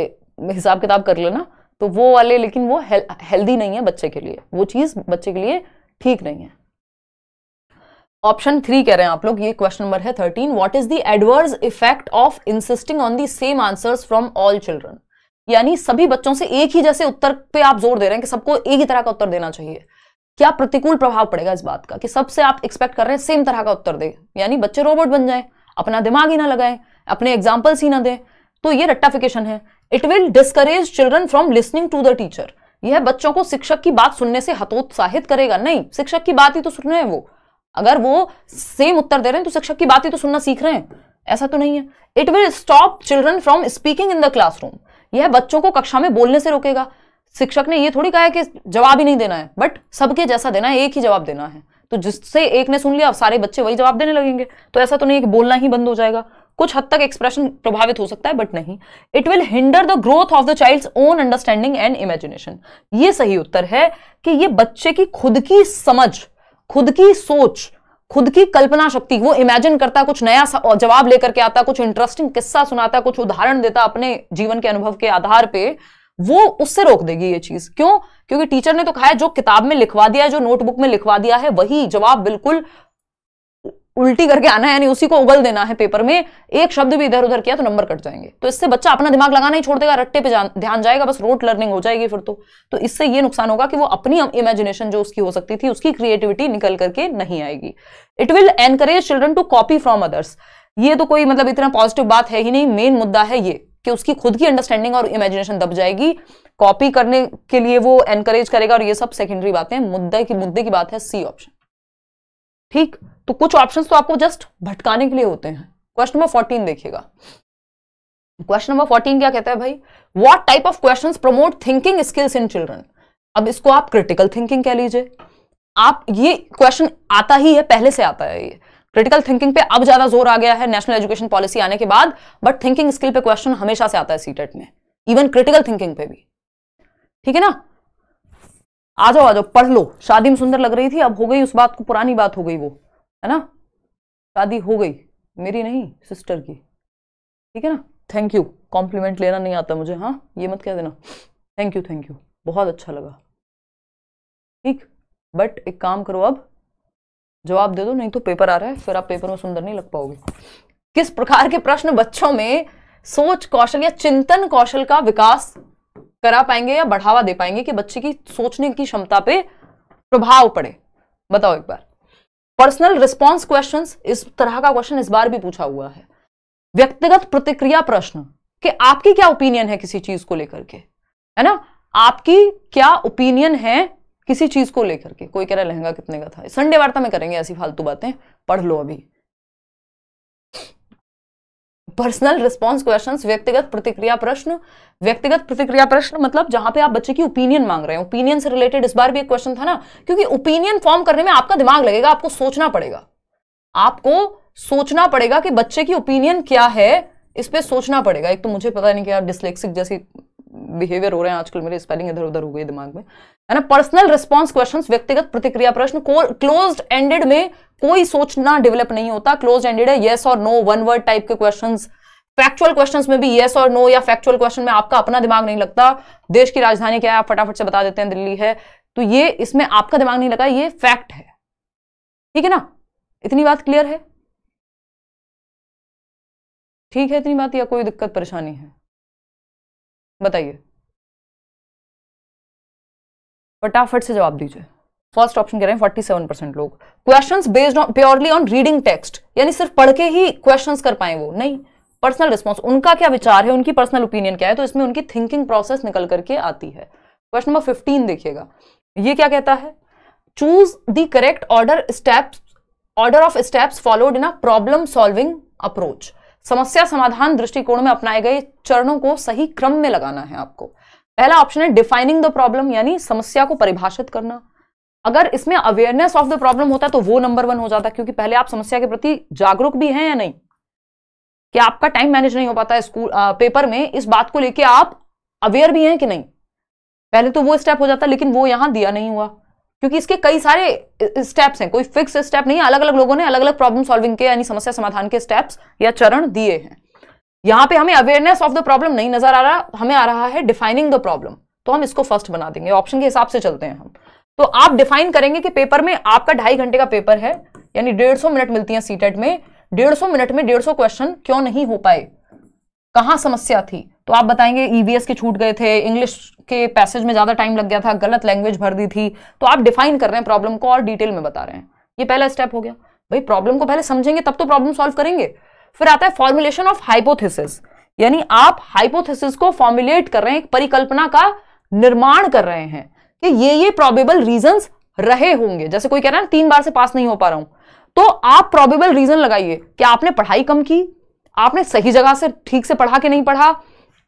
हिसाब किताब कर लेना तो वो वाले लेकिन वो हेल्दी नहीं है बच्चे के लिए वो चीज़ बच्चे के लिए ठीक नहीं है ऑप्शन थ्री कह रहे हैं आप लोग ये क्वेश्चन नंबर है thirteen what is the adverse effect of insisting on the same answers from all children यानी सभी बच्चों से एक ही जैसे उत्तर पे आप जोर दे रहे हैं कि सबको एक ही तरह का उत्तर देना चाहिए क्या प्रतिकूल प्रभाव पड़ेगा इस बात का कि सबसे आप एक्सपेक्ट कर रहे हैं सेम तरह का उत्तर दे यानी बच्चे रोबोट बन जाए अपना दिमाग ही ना लगाए अपने एग्जाम्पल्स ही ना दें तो ये रट्टाफिकेशन है it will discourage children from listening to the teacher यह बच्चों को शिक्षक की बात सुनने से हतोत्साहित करेगा नहीं शिक्षक की बात ही तो सुन रहे हैं वो अगर वो सेम उत्तर दे रहे हैं तो शिक्षक की बात ही तो सुनना सीख रहे हैं ऐसा तो नहीं है it will stop children from speaking in the classroom यह बच्चों को कक्षा में बोलने से रोकेगा शिक्षक ने यह थोड़ी कहा है कि जवाब ही नहीं देना है बट सबके जैसा देना है एक ही जवाब देना है तो जिससे एक ने सुन लिया अब सारे बच्चे वही जवाब देने लगेंगे तो ऐसा तो नहीं है कि बोलना ही बंद हो जाएगा कुछ हद तक एक्सप्रेशन प्रभावित हो सकता है बट नहीं it will hinder the growth of the child's own understanding and imagination ये सही उत्तर है कि ये बच्चे की खुद की समझ खुद की सोच खुद की कल्पना शक्ति वो इमेजिन करता कुछ नया जवाब लेकर के आता कुछ इंटरेस्टिंग किस्सा सुनाता कुछ उदाहरण देता अपने जीवन के अनुभव के आधार पे वो उससे रोक देगी ये चीज क्यों क्योंकि टीचर ने तो कहा है जो किताब में लिखवा दिया है जो नोटबुक में लिखवा दिया है वही जवाब बिल्कुल उल्टी करके आना है यानी उसी को उगल देना है पेपर में एक शब्द भी इधर उधर किया तो नंबर कट जाएंगे तो इससे बच्चा अपना दिमाग लगाना ही छोड़ देगा रट्टे पे ध्यान जाएगा बस रोट लर्निंग हो जाएगी फिर तो तो इससे ये नुकसान होगा कि वो अपनी इमेजिनेशन जो उसकी हो सकती थी उसकी क्रिएटिविटी निकल करके नहीं आएगी it will encourage children to copy from others ये तो कोई मतलब इतना पॉजिटिव बात है ही नहीं मेन मुद्दा है ये कि उसकी खुद की अंडरस्टैंडिंग और इमेजिनेशन दब जाएगी कॉपी करने के लिए वो एनकरेज करेगा और ये सब सेकेंडरी बातें मुद्दे की मुद्दे की बात है सी ऑप्शन ठीक तो कुछ ऑप्शन तो आपको जस्ट भटकाने के लिए होते हैं क्वेश्चन नंबर फोर्टीन देखिएगा क्वेश्चन नंबर फोर्टीन क्या कहता है भाई what type of question promote thinking skills in children अब इसको आप क्रिटिकल थिंकिंग कह लीजिए आप ये क्वेश्चन आता ही है पहले से आता है ये क्रिटिकल थिंकिंग पे अब ज्यादा जोर आ गया है नेशनल एजुकेशन पॉलिसी आने के बाद बट थिंकिंग स्किल पे क्वेश्चन हमेशा से आता है सीटेट e में इवन क्रिटिकल थिंकिंग पे भी ठीक है ना आ जाओ आ जाओ पढ़ लो शादी में सुंदर लग रही थी अब हो गई उस बात को पुरानी बात हो गई वो है ना शादी हो गई मेरी नहीं सिस्टर की ठीक है ना थैंक यू कॉम्प्लीमेंट लेना नहीं आता मुझे हाँ ये मत कह देना थैंक यू थैंक यू बहुत अच्छा लगा ठीक बट एक काम करो अब जवाब दे दो नहीं तो पेपर आ रहा है फिर आप पेपर में सुंदर नहीं लग पाओगे किस प्रकार के प्रश्न बच्चों में सोच कौशल या चिंतन कौशल का विकास करा पाएंगे या बढ़ावा दे पाएंगे कि बच्चे की सोचने की क्षमता पे प्रभाव पड़े बताओ एक बार पर्सनल रिस्पॉन्स क्वेश्चन इस तरह का क्वेश्चन इस बार भी पूछा हुआ है व्यक्तिगत प्रतिक्रिया प्रश्न कि आपकी क्या ओपिनियन है किसी चीज को लेकर के है ना आपकी क्या ओपिनियन है किसी चीज को लेकर के कोई कह रहा लहंगा कितने का था संडे वार्ता में करेंगे ऐसी फालतू बातें पढ़ लो अभी पर्सनल रिस्पॉन्स क्वेश्चन व्यक्तिगत प्रतिक्रिया प्रश्न व्यक्तिगत प्रतिक्रिया प्रश्न मतलब जहां पे आप बच्चे की ओपिनियन मांग रहे हैं ओपिनियन से रिलेटेड इस बार भी एक क्वेश्चन था ना क्योंकि ओपिनियन फॉर्म करने में आपका दिमाग लगेगा आपको सोचना पड़ेगा आपको सोचना पड़ेगा कि बच्चे की ओपिनियन क्या है इस पर सोचना पड़ेगा एक तो मुझे पता नहीं कि क्या डिसलेक्सिक जैसी बिहेवियर हो रहे हैं आजकल मेरे स्पेलिंग इधर उधर हो गई दिमाग में है ना पर्सनल रिस्पॉन्स क्वेश्चन व्यक्तिगत प्रतिक्रिया प्रश्न क्लोज एंडेड में कोई सोचना डेवलप नहीं होता क्लोज एंडेड है येस और नो वन वर्ड टाइप के क्वेश्चन फैक्चुअल क्वेश्चन में भी येस और नो या फैक्चुअल क्वेश्चन में आपका अपना दिमाग नहीं लगता देश की राजधानी क्या है आप फटाफट से बता देते हैं दिल्ली है तो ये इसमें आपका दिमाग नहीं लगा ये फैक्ट है ठीक है ना इतनी बात क्लियर है ठीक है इतनी बात या कोई दिक्कत परेशानी है बताइए फटाफट से जवाब दीजिए फर्स्ट ऑप्शन कह रहे हैं फोर्टी सेवन परसेंट लोग question based on purely on reading text यानी सिर्फ पढ़ के ही क्वेश्चन कर पाए वो नहीं पर्सनल रिस्पॉन्स उनका क्या विचार है उनकी पर्सनल ओपिनियन क्या है तो इसमें उनकी थिंकिंग प्रोसेस निकल करके आती है क्वेश्चन नंबर फिफ्टीन देखिएगा ये क्या कहता है choose the correct order steps order of steps followed in a problem solving approach समस्या समाधान दृष्टिकोण में अपनाए गए चरणों को सही क्रम में लगाना है आपको पहला ऑप्शन है डिफाइनिंग द प्रॉब्लम यानी समस्या को परिभाषित करना अगर इसमें अवेयरनेस ऑफ द प्रॉब्लम होता तो वो नंबर वन हो जाता क्योंकि पहले आप समस्या के प्रति जागरूक भी हैं या नहीं कि आपका टाइम मैनेज नहीं हो पाता है स्कूल पेपर में इस बात को लेके आप अवेयर भी हैं कि नहीं पहले तो वो स्टेप हो जाता लेकिन वो यहां दिया नहीं हुआ क्योंकि इसके कई सारे स्टेप्स हैं कोई फिक्स स्टेप नहीं अलग अलग लोगों ने अलग अलग प्रॉब्लम सॉल्विंग के यानी समस्या समाधान के स्टेप्स या चरण दिए हैं यहां पे हमें अवेयरनेस ऑफ द प्रॉब्लम नहीं नजर आ रहा हमें आ रहा है डिफाइनिंग द प्रॉब्लम तो हम इसको फर्स्ट बना देंगे ऑप्शन के हिसाब से चलते हैं हम तो आप डिफाइन करेंगे कि पेपर में आपका ढाई घंटे का पेपर है यानी डेढ़ सौ मिनट मिलती है सीटेट में डेढ़ सौ मिनट में डेढ़ सौ क्वेश्चन क्यों नहीं हो पाए कहां समस्या थी तो आप बताएंगे ईवीएस e के छूट गए थे इंग्लिश के पैसेज में ज्यादा टाइम लग गया था गलत लैंग्वेज भर दी थी तो आप डिफाइन कर रहे हैं प्रॉब्लम को और डिटेल में बता रहे हैं ये पहला स्टेप हो गया भाई प्रॉब्लम को पहले समझेंगे तब तो प्रॉब्लम सॉल्व करेंगे फिर आता है फॉर्मुलेशन ऑफ हाइपोथेसिस यानी आप हाइपोथेसिस को फॉर्मुलेट कर रहे हैं परिकल्पना का निर्माण कर रहे हैं कि ये ये प्रॉबेबल रीजन रहे होंगे जैसे कोई कह रहा है तीन बार से पास नहीं हो पा रहा हूं तो आप प्रॉबेबल रीजन लगाइए कि आपने पढ़ाई कम की आपने सही जगह से ठीक से पढ़ा के नहीं पढ़ा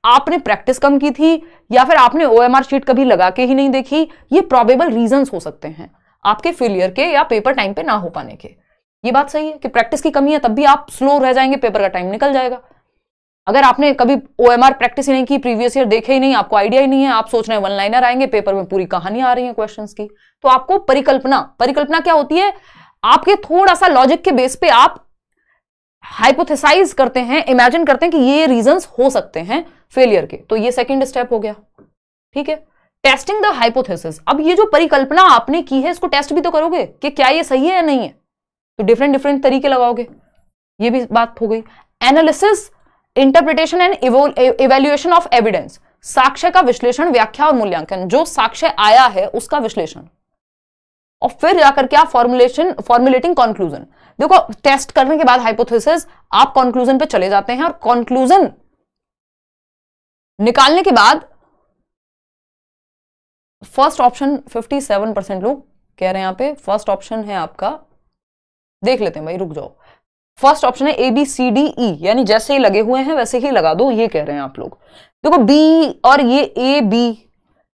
आपने प्रैक्टिस कम की थी या फिर आपने ओ शीट कभी लगा के ही नहीं देखी ये प्रॉबेबल रीजन हो सकते हैं आपके फेलियर के या पेपर टाइम पे ना हो पाने के ये बात सही है कि प्रैक्टिस की कमी है तब भी आप स्लो रह जाएंगे पेपर का टाइम निकल जाएगा अगर आपने कभी ओ प्रैक्टिस ही नहीं की प्रीवियस ईयर देखे ही नहीं आपको आइडिया ही नहीं है आप सोच रहे हैं वन लाइनर आएंगे पेपर में पूरी कहानी आ रही है क्वेश्चन की तो आपको परिकल्पना परिकल्पना क्या होती है आपके थोड़ा सा लॉजिक के बेस पे आप हाइपोथेसाइज करते हैं इमेजिन करते हैं कि ये रीजन हो सकते हैं फेलियर के तो ये सेकेंड स्टेप हो गया ठीक है टेस्टिंग द हाइपोथेसिस अब ये जो परिकल्पना आपने की है इसको टेस्ट भी तो करोगे कि क्या ये सही है या नहीं है तो डिफरेंट डिफरेंट तरीके लगाओगे ये भी बात हो गई analysis interpretation and evaluation of evidence साक्ष्य का विश्लेषण व्याख्या और मूल्यांकन जो साक्ष्य आया है उसका विश्लेषण और फिर जाकर के आप फॉर्मुलेशन फॉर्मुलेटिंग कॉन्क्लूजन देखो टेस्ट करने के बाद हाइपोथेसिस आप कॉन्क्लूजन पे चले जाते हैं और कॉन्क्लूजन निकालने के बाद फर्स्ट ऑप्शन 57 परसेंट लोग कह रहे हैं यहां पे फर्स्ट ऑप्शन है आपका देख लेते हैं भाई रुक जाओ फर्स्ट ऑप्शन है A B C D E यानी जैसे ही लगे हुए हैं वैसे ही लगा दो ये कह रहे हैं आप लोग देखो बी और ये A B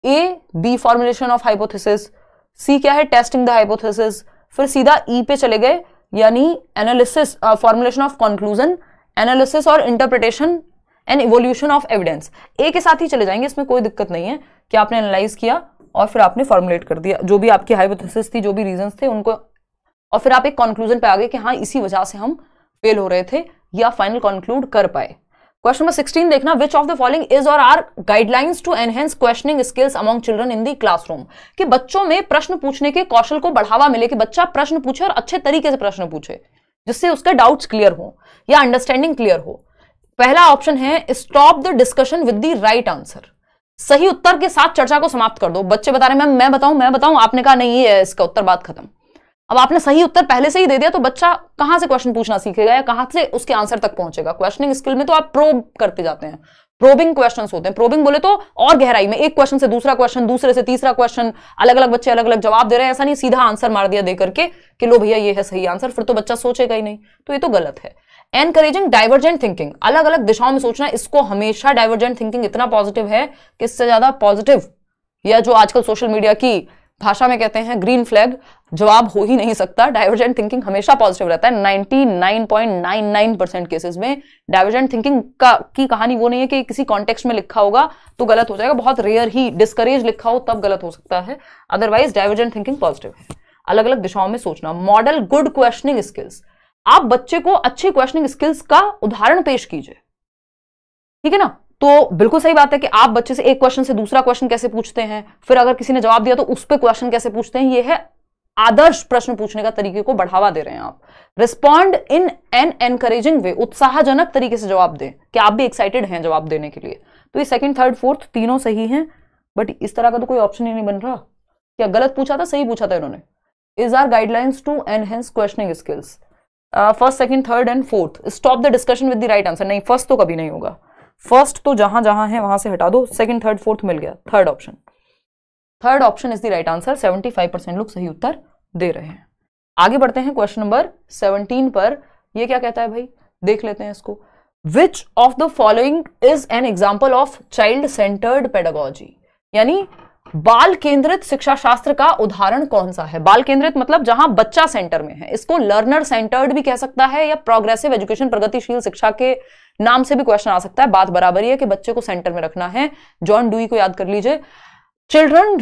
A B formulation of hypothesis C क्या है टेस्टिंग द हाइपोथेसिस फिर सीधा ई e पे चले गए यानी analysis formulation of conclusion analysis और interpretation and evolution of evidence A के साथ ही चले जाएंगे इसमें कोई दिक्कत नहीं है कि आपने एनालाइज किया और फिर आपने फॉर्मुलेट कर दिया जो भी आपकी हाइपोथेसिस थी जो भी रीजंस थे उनको और फिर आप एक कंक्लूजन पे आ गए कि हाँ इसी वजह से हम फेल हो रहे थे या फाइनल कंक्लूड कर पाए क्वेश्चन नंबर 16 देखना which of the following is or are guidelines to enhance questioning skills among children in the classroom कि बच्चों में प्रश्न पूछने के कौशल को बढ़ावा मिले कि बच्चा प्रश्न पूछे और अच्छे तरीके से प्रश्न पूछे जिससे उसके डाउट्स क्लियर हो या अंडरस्टैंडिंग क्लियर हो पहला ऑप्शन है stop the discussion with the right answer सही उत्तर के साथ चर्चा को समाप्त कर दो बच्चे बता रहे मैम मैं बताऊं मैं बताऊं आपने कहा नहीं है इसका उत्तर बात खत्म अब आपने सही उत्तर पहले से ही दे दिया तो बच्चा कहां से क्वेश्चन पूछना सीखेगा या कहां से उसके आंसर तक पहुंचेगा क्वेश्चनिंग स्किल में तो आप प्रोब करते जाते हैं प्रोबिंग क्वेश्चन होते हैं प्रोबिंग बोले तो और गहराई में एक क्वेश्चन से दूसरा क्वेश्चन दूसरे से तीसरा क्वेश्चन अलग अलग बच्चे अलग अलग जवाब दे रहे हैं ऐसा नहीं सीधा आंसर मार दिया देकर के कि लो भैया ये है सही आंसर फिर तो बच्चा सोचेगा ही नहीं तो ये तो गलत है एनकरेजिंग डाइवर्जेंट थिंकिंग अलग अलग दिशाओं में सोचना इसको हमेशा डाइवर्जेंट थिंकिंग इतना पॉजिटिव है कि इससे ज्यादा पॉजिटिव या जो आजकल सोशल मीडिया की भाषा में कहते हैं ग्रीन फ्लैग जवाब हो ही नहीं सकता डाइवर्जेंट थिंकिंग हमेशा पॉजिटिव रहता है 99.99 परसेंट केसेस में डाइवर्जेंट थिंकिंग का की कहानी वो नहीं है कि किसी कॉन्टेक्स्ट में लिखा होगा तो गलत हो जाएगा बहुत रेयर ही डिस्करेज लिखा हो तब गलत हो सकता है अदरवाइज डाइवर्जेंट थिंकिंग पॉजिटिव है अलग अलग दिशाओं में सोचना मॉडल गुड क्वेश्चनिंग स्किल्स आप बच्चे को अच्छे क्वेश्चनिंग स्किल्स का उदाहरण पेश कीजिए ठीक है ना तो बिल्कुल सही बात है कि आप बच्चे से एक क्वेश्चन से दूसरा क्वेश्चन कैसे पूछते हैं फिर अगर किसी ने जवाब दिया तो उस पर क्वेश्चन कैसे पूछते हैं यह है आदर्श प्रश्न पूछने का तरीके को बढ़ावा दे रहे हैं आप respond in an encouraging way उत्साहजनक तरीके से जवाब दें कि आप भी एक्साइटेड हैं जवाब देने के लिए तो ये सेकंड थर्ड फोर्थ तीनों सही हैं बट इस तरह का तो कोई ऑप्शन ही नहीं बन रहा क्या गलत पूछा था सही पूछा था इन्होंने is are guidelines to enhance questioning skills first second third and fourth stop the discussion with the right answer नहीं फर्स्ट तो कभी नहीं होगा फर्स्ट तो जहां जहां है वहां से हटा दो सेकंड थर्ड फोर्थ मिल गया third option third option is the right answer 75 percent लोग सही उत्तर दे रहे हैं आगे बढ़ते हैं क्वेश्चन नंबर 17 पर ये क्या कहता है भाई देख लेते हैं इसको which of the following is an example of child centred pedagogy यानी बाल केंद्रित शिक्षा शास्त्र का उदाहरण कौन सा है बाल केंद्रित मतलब जहां बच्चा सेंटर में है इसको लर्नर सेंटर्ड भी कह सकता है या प्रोग्रेसिव एजुकेशन प्रगतिशील शिक्षा के नाम से भी क्वेश्चन आ सकता है बात बराबर ही है कि बच्चे को सेंटर में रखना है जॉन डूई को याद कर लीजिए children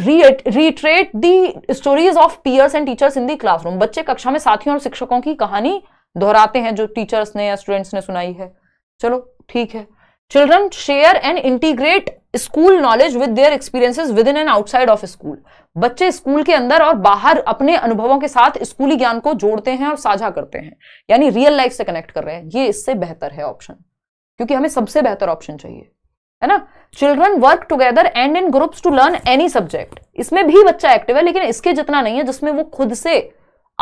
retreat the stories of peers and teachers in the classroom बच्चे कक्षा में साथियों और शिक्षकों की कहानी दोहराते हैं जो टीचर्स ने या स्टूडेंट्स ने सुनाई है चलो ठीक है children share and integrate school knowledge with their experiences with in and outside of school बच्चे स्कूल के अंदर और बाहर अपने अनुभवों के साथ स्कूली ज्ञान को जोड़ते हैं और साझा करते हैं यानी रियल लाइफ से कनेक्ट कर रहे हैं ये इससे बेहतर है ऑप्शन क्योंकि हमें सबसे बेहतर ऑप्शन चाहिए है ना children work together and in groups to learn any subject इसमें भी बच्चा एक्टिव है लेकिन इसके जितना नहीं है जिसमें वो खुद से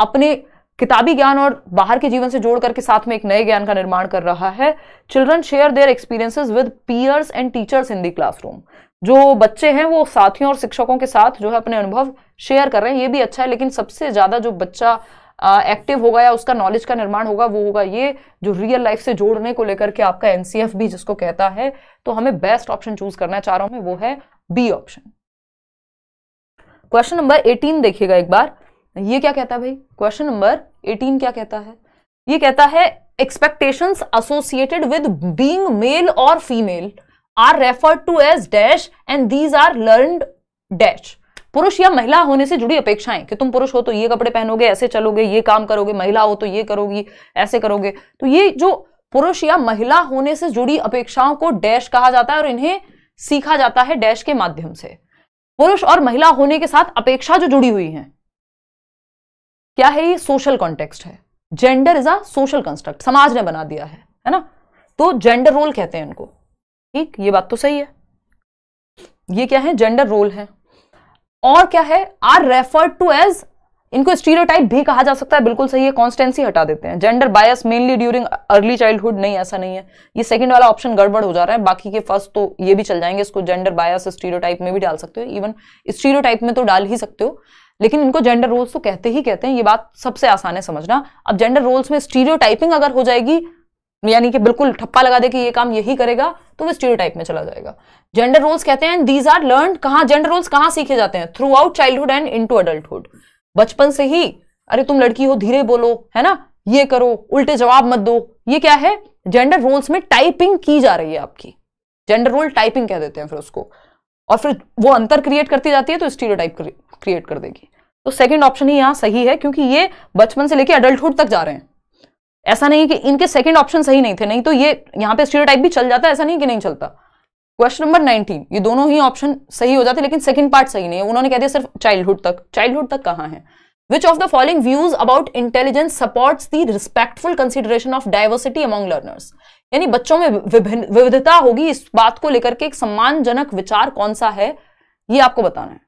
अपने किताबी ज्ञान और बाहर के जीवन से जोड़ करके साथ में एक नए ज्ञान का निर्माण कर रहा है children share their experiences with peers and teachers in the classroom जो बच्चे हैं वो साथियों और शिक्षकों के साथ जो है अपने अनुभव शेयर कर रहे हैं ये भी अच्छा है लेकिन सबसे ज़्यादा जो बच्चा एक्टिव होगा या उसका नॉलेज का निर्माण होगा वो होगा ये जो रियल लाइफ से जोड़ने को लेकर के आपका एनसीएफ भी जिसको कहता है तो हमें बेस्ट ऑप्शन चूज करना चाह रहा हूं वो है B option question number eighteen देखिएगा एक बार ये क्या कहता है भाई क्वेश्चन नंबर एटीन क्या कहता है ये कहता है expectation associated with being male or female are referred to as dash and these are learn dash पुरुष या महिला होने से जुड़ी अपेक्षाएं कि तुम पुरुष हो तो ये कपड़े पहनोगे ऐसे चलोगे ये काम करोगे महिला हो तो ये करोगी ऐसे करोगे तो ये जो पुरुष या महिला होने से जुड़ी अपेक्षाओं को डैश कहा जाता है और इन्हें सीखा जाता है डैश के माध्यम से पुरुष और महिला होने के साथ अपेक्षा जो जुड़ी हुई है क्या है ये सोशल कॉन्टेक्स्ट है gender is a social construct समाज ने बना दिया है है ना तो जेंडर रोल कहते हैं इनको ठीक ये बात तो सही है ये क्या है जेंडर रोल है और क्या है आर रेफर्ड टू एज इनको स्टीरियोटाइप भी कहा जा सकता है बिल्कुल सही है कॉन्स्टेंसी हटा देते हैं gender bias mainly during early childhood नहीं ऐसा नहीं है ये सेकंड वाला ऑप्शन गड़बड़ हो जा रहा है बाकी के फर्स्ट तो ये भी चल जाएंगे इसको जेंडर बायस स्टीरियोटाइप में भी डाल सकते हो इवन स्टीरियोटाइप में तो डाल ही सकते हो लेकिन इनको जेंडर रोल्स तो कहते ही कहते हैं ये बात सबसे आसान है समझना अब जेंडर रोल्स में स्टीरियोटाइपिंग अगर हो जाएगी यानी कि बिल्कुल ठप्पा लगा दे कि ये काम यही करेगा तो वो स्टीरियोटाइप में चला जाएगा जेंडर रोल्स कहते हैं दीज आर लर्न कहा जेंडर रोल्स कहाँ सीखे जाते हैं throughout childhood and into adulthood बचपन से ही अरे तुम लड़की हो धीरे बोलो है ना ये करो उल्टे जवाब मत दो ये क्या है जेंडर रोल्स में टाइपिंग की जा रही है आपकी जेंडर रोल टाइपिंग कह देते हैं फिर उसको और फिर वो अंतर क्रिएट करती जाती है तो स्टीरियोटाइप क्रिएट कर देगी तो सेकंड ऑप्शन ही यहाँ सही है क्योंकि ये बचपन से लेके अडल्टहुड तक जा रहे हैं ऐसा नहीं कि इनके सेकंड ऑप्शन सही नहीं थे नहीं तो ये यहाँ पे स्टीरियोटाइप भी चल जाता है ऐसा नहीं कि नहीं चलता क्वेश्चन नंबर 19 ये दोनों ही ऑप्शन सही हो जाते लेकिन सेकंड पार्ट सही नहीं है उन्होंने कह दिया सिर्फ चाइल्डहुड तक चाइल्डहुड तक कहाँ है which of the following views about intelligence supports the respectful consideration of diversity among learners यानी बच्चों में विभिन्न विविधता होगी इस बात को लेकर के एक सम्मानजनक विचार कौन सा है ये आपको बताना है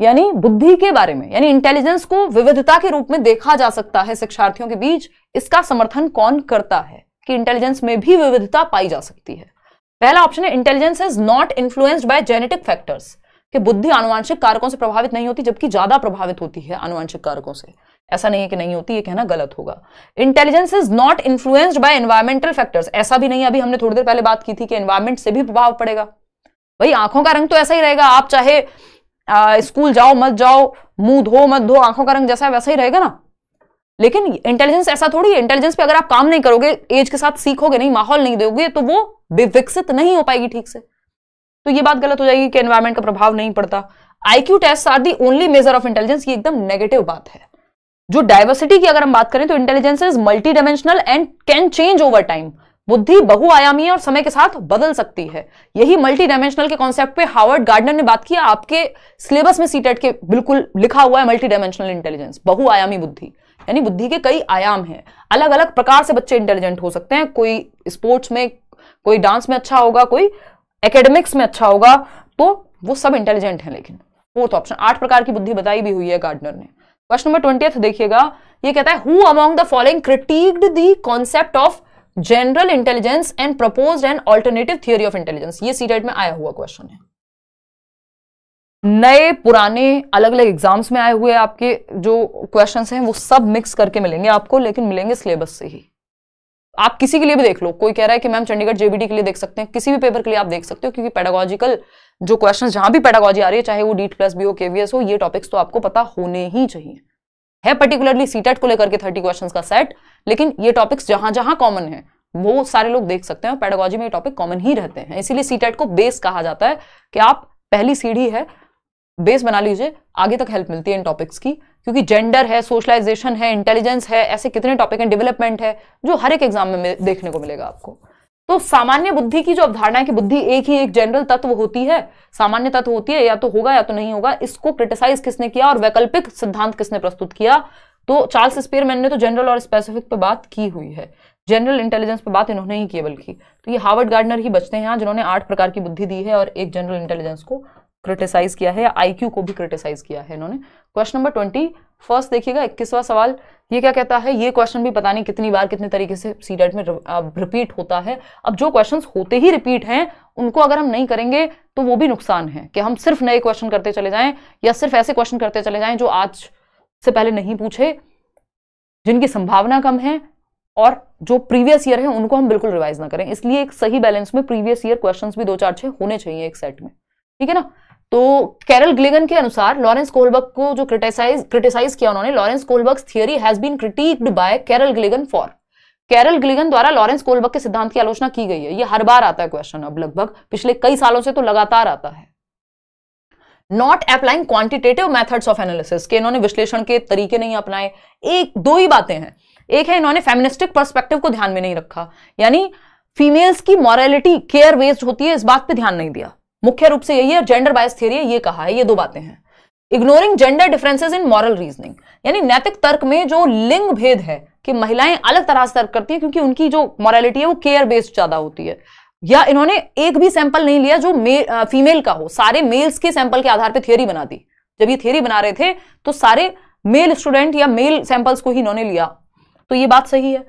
यानी बुद्धि के बारे में यानी इंटेलिजेंस को विविधता के रूप में देखा जा सकता है शिक्षार्थियों के बीच इसका समर्थन कौन करता है कि इंटेलिजेंस में भी विविधता पाई जा सकती है पहला ऑप्शन है intelligence is not influenced by genetic factors कि बुद्धि आनुवांशिक कारकों से प्रभावित नहीं होती जबकि ज्यादा प्रभावित होती है आनुवांशिक कारकों से ऐसा नहीं है कि नहीं होती ये कहना गलत होगा intelligence is not influenced by environmental factors ऐसा भी नहीं अभी हमने थोड़ी देर पहले बात की थी कि एनवायरमेंट से भी प्रभाव पड़ेगा भाई आंखों का रंग तो ऐसा ही रहेगा आप चाहे स्कूल जाओ मत जाओ मुंह धो मत धो आंखों का रंग जैसा है वैसा ही रहेगा ना लेकिन इंटेलिजेंस ऐसा थोड़ी है इंटेलिजेंस पे अगर आप काम नहीं करोगे एज के साथ सीखोगे नहीं माहौल नहीं दोगे तो वो विकसित नहीं हो पाएगी ठीक से तो ये बात गलत हो जाएगी कि एनवायरमेंट का प्रभाव नहीं पड़ता IQ test are the only measure of intelligence ये एकदम नेगेटिव बात है जो डायवर्सिटी की अगर हम बात करें तो intelligence is multi dimensional and can change over time बुद्धि बहुआयामी है और समय के साथ बदल सकती है यही मल्टी डायमेंशनल के कॉन्सेप्ट पे हार्वर्ड गार्डनर ने बात किया आपके सिलेबस में सीटेट के बिल्कुल लिखा हुआ है मल्टी डायमेंशनल इंटेलिजेंस बहुआयामी बुद्धि यानी बुद्धि के कई आयाम हैं अलग अलग प्रकार से बच्चे इंटेलिजेंट हो सकते हैं कोई स्पोर्ट्स में कोई डांस में अच्छा होगा कोई एकेडमिक्स में अच्छा होगा तो वो सब इंटेलिजेंट है लेकिन फोर्थ ऑप्शन आठ प्रकार की बुद्धि बताई भी हुई है गार्डनर ने क्वेश्चन नंबर ट्वेंटी देखिएगा ये कहता है who among the following critiqued the concept of general intelligence and propose and alternative theory of intelligence ये सीटेट में आया हुआ क्वेश्चन है नए पुराने अलग अलग एग्जाम्स में आए हुए आपके जो क्वेश्चंस हैं वो सब मिक्स करके मिलेंगे आपको लेकिन मिलेंगे सिलेबस से ही आप किसी के लिए भी देख लो कोई कह रहा है कि मैम चंडीगढ़ जेबीडी के लिए देख सकते हैं किसी भी पेपर के लिए आप देख सकते हो क्योंकि पेडागोजिकल जो क्वेश्चन जहां भी पेडागोजी आ रही है चाहे वो डीट प्लस बी हो केवीएस हो ये टॉपिक्स तो आपको पता होने ही चाहिए है पर्टिकुलरली सीटेट को लेकर के थर्टी क्वेश्चन का सेट लेकिन ये टॉपिक्स जहां जहां कॉमन है वो सारे लोग देख सकते हैं पेडागोजी में ये टॉपिक कॉमन ही रहते हैं इसीलिए सी को बेस कहा जाता है कि आप पहली सीढ़ी है बेस बना लीजिए आगे तक हेल्प मिलती है इन टॉपिक्स की क्योंकि जेंडर है सोशलाइजेशन है इंटेलिजेंस है ऐसे कितने टॉपिक हैं डेवलपमेंट है जो हर एक एग्जाम में देखने को मिलेगा आपको तो सामान्य बुद्धि की जो अवधारणा है कि बुद्धि एक ही एक जनरल तत्व होती है सामान्य तत्व होती है या तो होगा या तो नहीं होगा इसको क्रिटिसाइज किसने किया और वैकल्पिक सिद्धांत किसने प्रस्तुत किया तो चार्ल्स स्पीयरमैन ने तो जनरल और स्पेसिफिक पे बात की हुई है जनरल इंटेलिजेंस पे बात इन्होंने ही की बल्कि तो ये हार्वर्ड गार्डनर ही बचते हैं जिन्होंने आठ प्रकार की बुद्धि दी है और एक जनरल इंटेलिजेंस को क्रिटिसाइज किया है या आईक्यू को भी क्रिटिसाइज किया है इन्होंने क्वेश्चन नंबर ट्वेंटी फर्स्ट देखिएगा इक्कीसवा सवाल ये क्या कहता है ये क्वेश्चन भी पता नहीं कितनी बार कितने तरीके से सी डेट में रिपीट होता है अब जो क्वेश्चंस होते ही रिपीट हैं उनको अगर हम नहीं करेंगे तो वो भी नुकसान है कि हम सिर्फ नए क्वेश्चन करते चले जाएं या सिर्फ ऐसे क्वेश्चन करते चले जाएं जो आज से पहले नहीं पूछे जिनकी संभावना कम है और जो प्रीवियस ईयर है उनको हम बिल्कुल रिवाइज ना करें इसलिए एक सही बैलेंस में प्रीवियस ईयर क्वेश्चंस भी दो चार छह होने चाहिए एक सेट में ठीक है ना तो कैरल ग्लेगन के अनुसार लॉरेंस कोलबर्ग को जो क्रिटिसाइज क्रिटिसाइज किया उन्होंने Lawrence Kohlberg theory has been critiqued by Carol Gilligan for Carol Gilligan द्वारा लॉरेंस कोलबर्ग के सिद्धांत की आलोचना की गई है यह हर बार आता है क्वेश्चन अब लगभग पिछले कई सालों से तो लगातार आता है not applying quantitative methods of analysis के इन्होंने विश्लेषण के तरीके नहीं अपनाए एक दो ही बातें हैं एक है इन्होंने फेमिनिस्टिक पर्सपेक्टिव को ध्यान में नहीं रखा यानी फीमेल्स की मॉरलिटी केयर वेस्ड होती है इस बात पर ध्यान नहीं दिया मुख्य रूप से यही है जेंडर बायस थियरी ये कहा है ये दो बातें हैं ignoring gender differences in moral reasoning यानी नैतिक तर्क में जो लिंग भेद है कि महिलाएं अलग तरह से तर्क करती हैं क्योंकि उनकी जो मॉरलिटी है वो केयर बेस्ड ज्यादा होती है या इन्होंने एक भी सैंपल नहीं लिया जो मे, फीमेल का हो सारे मेल्स के सैंपल के आधार पर थियोरी बना दी जब ये थियोरी बना रहे थे तो सारे मेल स्टूडेंट या मेल सैंपल्स को ही इन्होंने लिया तो ये बात सही है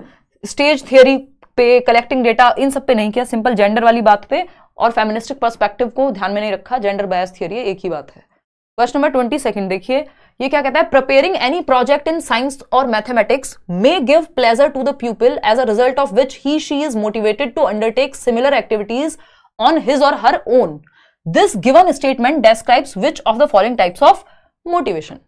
स्टेज थियोरी पे कलेक्टिंग डेटा इन सब पे नहीं किया सिंपल जेंडर वाली बात पे और फेमिनिस्टिक पर्सपेक्टिव को ध्यान में नहीं रखा जेंडर बायस थियोरी एक ही बात है क्वेश्चन नंबर ट्वेंटी सेकंड देखिए ये क्या कहता है preparing any project in science और mathematics may give pleasure to the people as a result of which he she is motivated to undertake similar activities on his or her own this given statement describes which of the following types of motivation